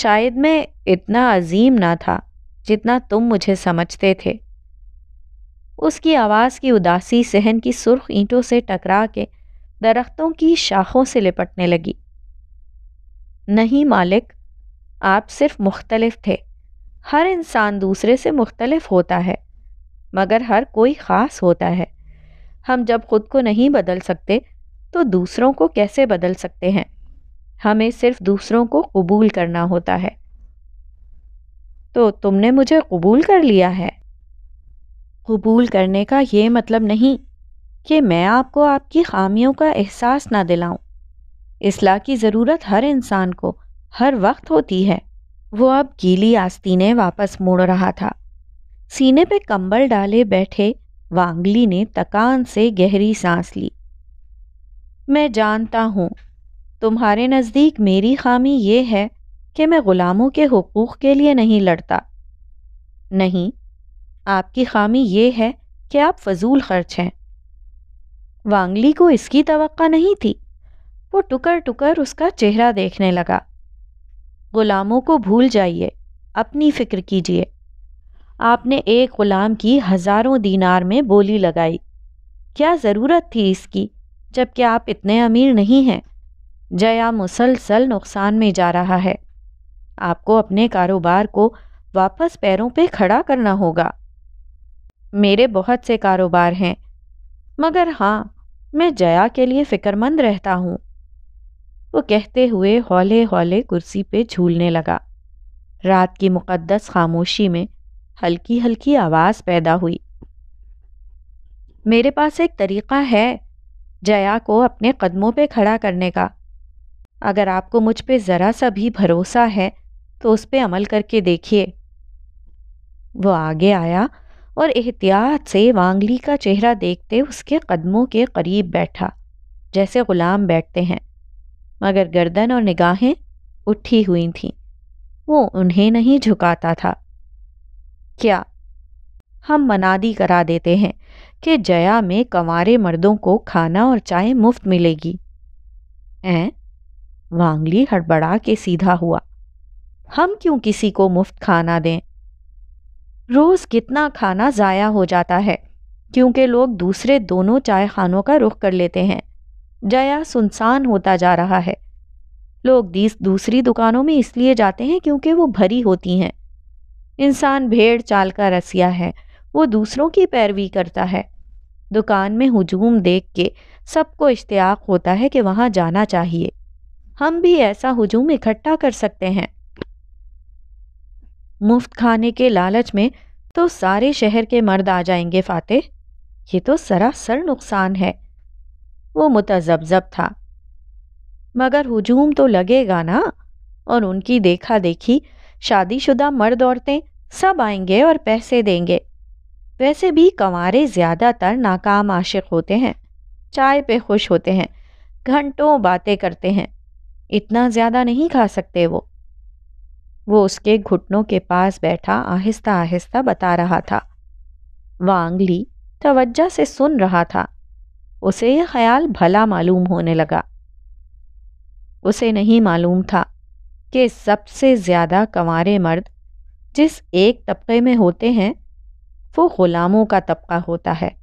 शायद मैं इतना अजीम ना था जितना तुम मुझे समझते थे उसकी आवाज़ की उदासी सहन की सुर्ख ईंटों से टकरा के दरख्तों की शाखों से लिपटने लगी नहीं मालिक आप सिर्फ मुख्तलफ थे हर इंसान दूसरे से मुख्तलफ होता है मगर हर कोई ख़ास होता है हम जब खुद को नहीं बदल सकते तो दूसरों को कैसे बदल सकते हैं हमें सिर्फ दूसरों को कबूल करना होता है तो तुमने मुझे कबूल कर लिया है कबूल करने का ये मतलब नहीं कि मैं आपको आपकी खामियों का एहसास ना दिलाऊं। इसलाह की ज़रूरत हर इंसान को हर वक्त होती है वो अब गीली आस्तीने वापस मोड़ रहा था सीने पे कंबल डाले बैठे वांगली ने तकान से गहरी सांस ली मैं जानता हूँ तुम्हारे नज़दीक मेरी खामी ये है कि मैं ग़ुलामों के हकूक़ के लिए नहीं लड़ता नहीं आपकी खामी ये है कि आप फजूल खर्च हैं वांगली को इसकी तवक्का नहीं थी वो टुकर टुकर उसका चेहरा देखने लगा गुलामों को भूल जाइए अपनी फ़िक्र कीजिए आपने एक ग़ुलाम की हज़ारों दीनार में बोली लगाई क्या ज़रूरत थी इसकी जबकि आप इतने अमीर नहीं हैं जया मुसलसल नुकसान में जा रहा है आपको अपने कारोबार को वापस पैरों पे खड़ा करना होगा मेरे बहुत से कारोबार हैं मगर हाँ मैं जया के लिए फिक्रमंद रहता हूँ वो कहते हुए हौले हौले कुर्सी पे झूलने लगा रात की मुकद्दस खामोशी में हल्की हल्की आवाज़ पैदा हुई मेरे पास एक तरीक़ा है जया को अपने कदमों पे खड़ा करने का अगर आपको मुझ पे ज़रा सा भी भरोसा है तो उस पर अमल करके देखिए वो आगे आया और एहतियात से वांगली का चेहरा देखते उसके कदमों के करीब बैठा जैसे ग़ुलाम बैठते हैं मगर गर्दन और निगाहें उठी हुई थीं वो उन्हें नहीं झुकाता था क्या हम मनादी करा देते हैं कि जया में कंवारे मर्दों को खाना और चाय मुफ्त मिलेगी ऐ वांगली हड़बड़ा के सीधा हुआ हम क्यों किसी को मुफ्त खाना दें रोज़ कितना खाना ज़ाया हो जाता है क्योंकि लोग दूसरे दोनों चाय खानों का रुख कर लेते हैं जया सुनसान होता जा रहा है लोग दूसरी दुकानों में इसलिए जाते हैं क्योंकि वो भरी होती हैं इंसान भेड़ चाल का रसिया है वो दूसरों की पैरवी करता है दुकान में हुजूम देख के सबको इश्तियाक होता है कि वहाँ जाना चाहिए हम भी ऐसा हुजूम इकट्ठा कर सकते हैं मुफ्त खाने के लालच में तो सारे शहर के मर्द आ जाएंगे फाते ये तो सरासर नुकसान है वो मुतजबजब था मगर हुजूम तो लगेगा ना और उनकी देखा देखी शादीशुदा मर्द औरतें सब आएंगे और पैसे देंगे वैसे भी कंवारे ज़्यादातर नाकाम आशिक होते हैं चाय पे खुश होते हैं घंटों बातें करते हैं इतना ज़्यादा नहीं खा सकते वो वो उसके घुटनों के पास बैठा आहिस्ता आहिस्ता बता रहा था वांगली तवज्जा से सुन रहा था उसे यह ख्याल भला मालूम होने लगा उसे नहीं मालूम था कि सबसे ज़्यादा कंवारे मर्द जिस एक तबके में होते हैं वो ग़ुलामों का तबका होता है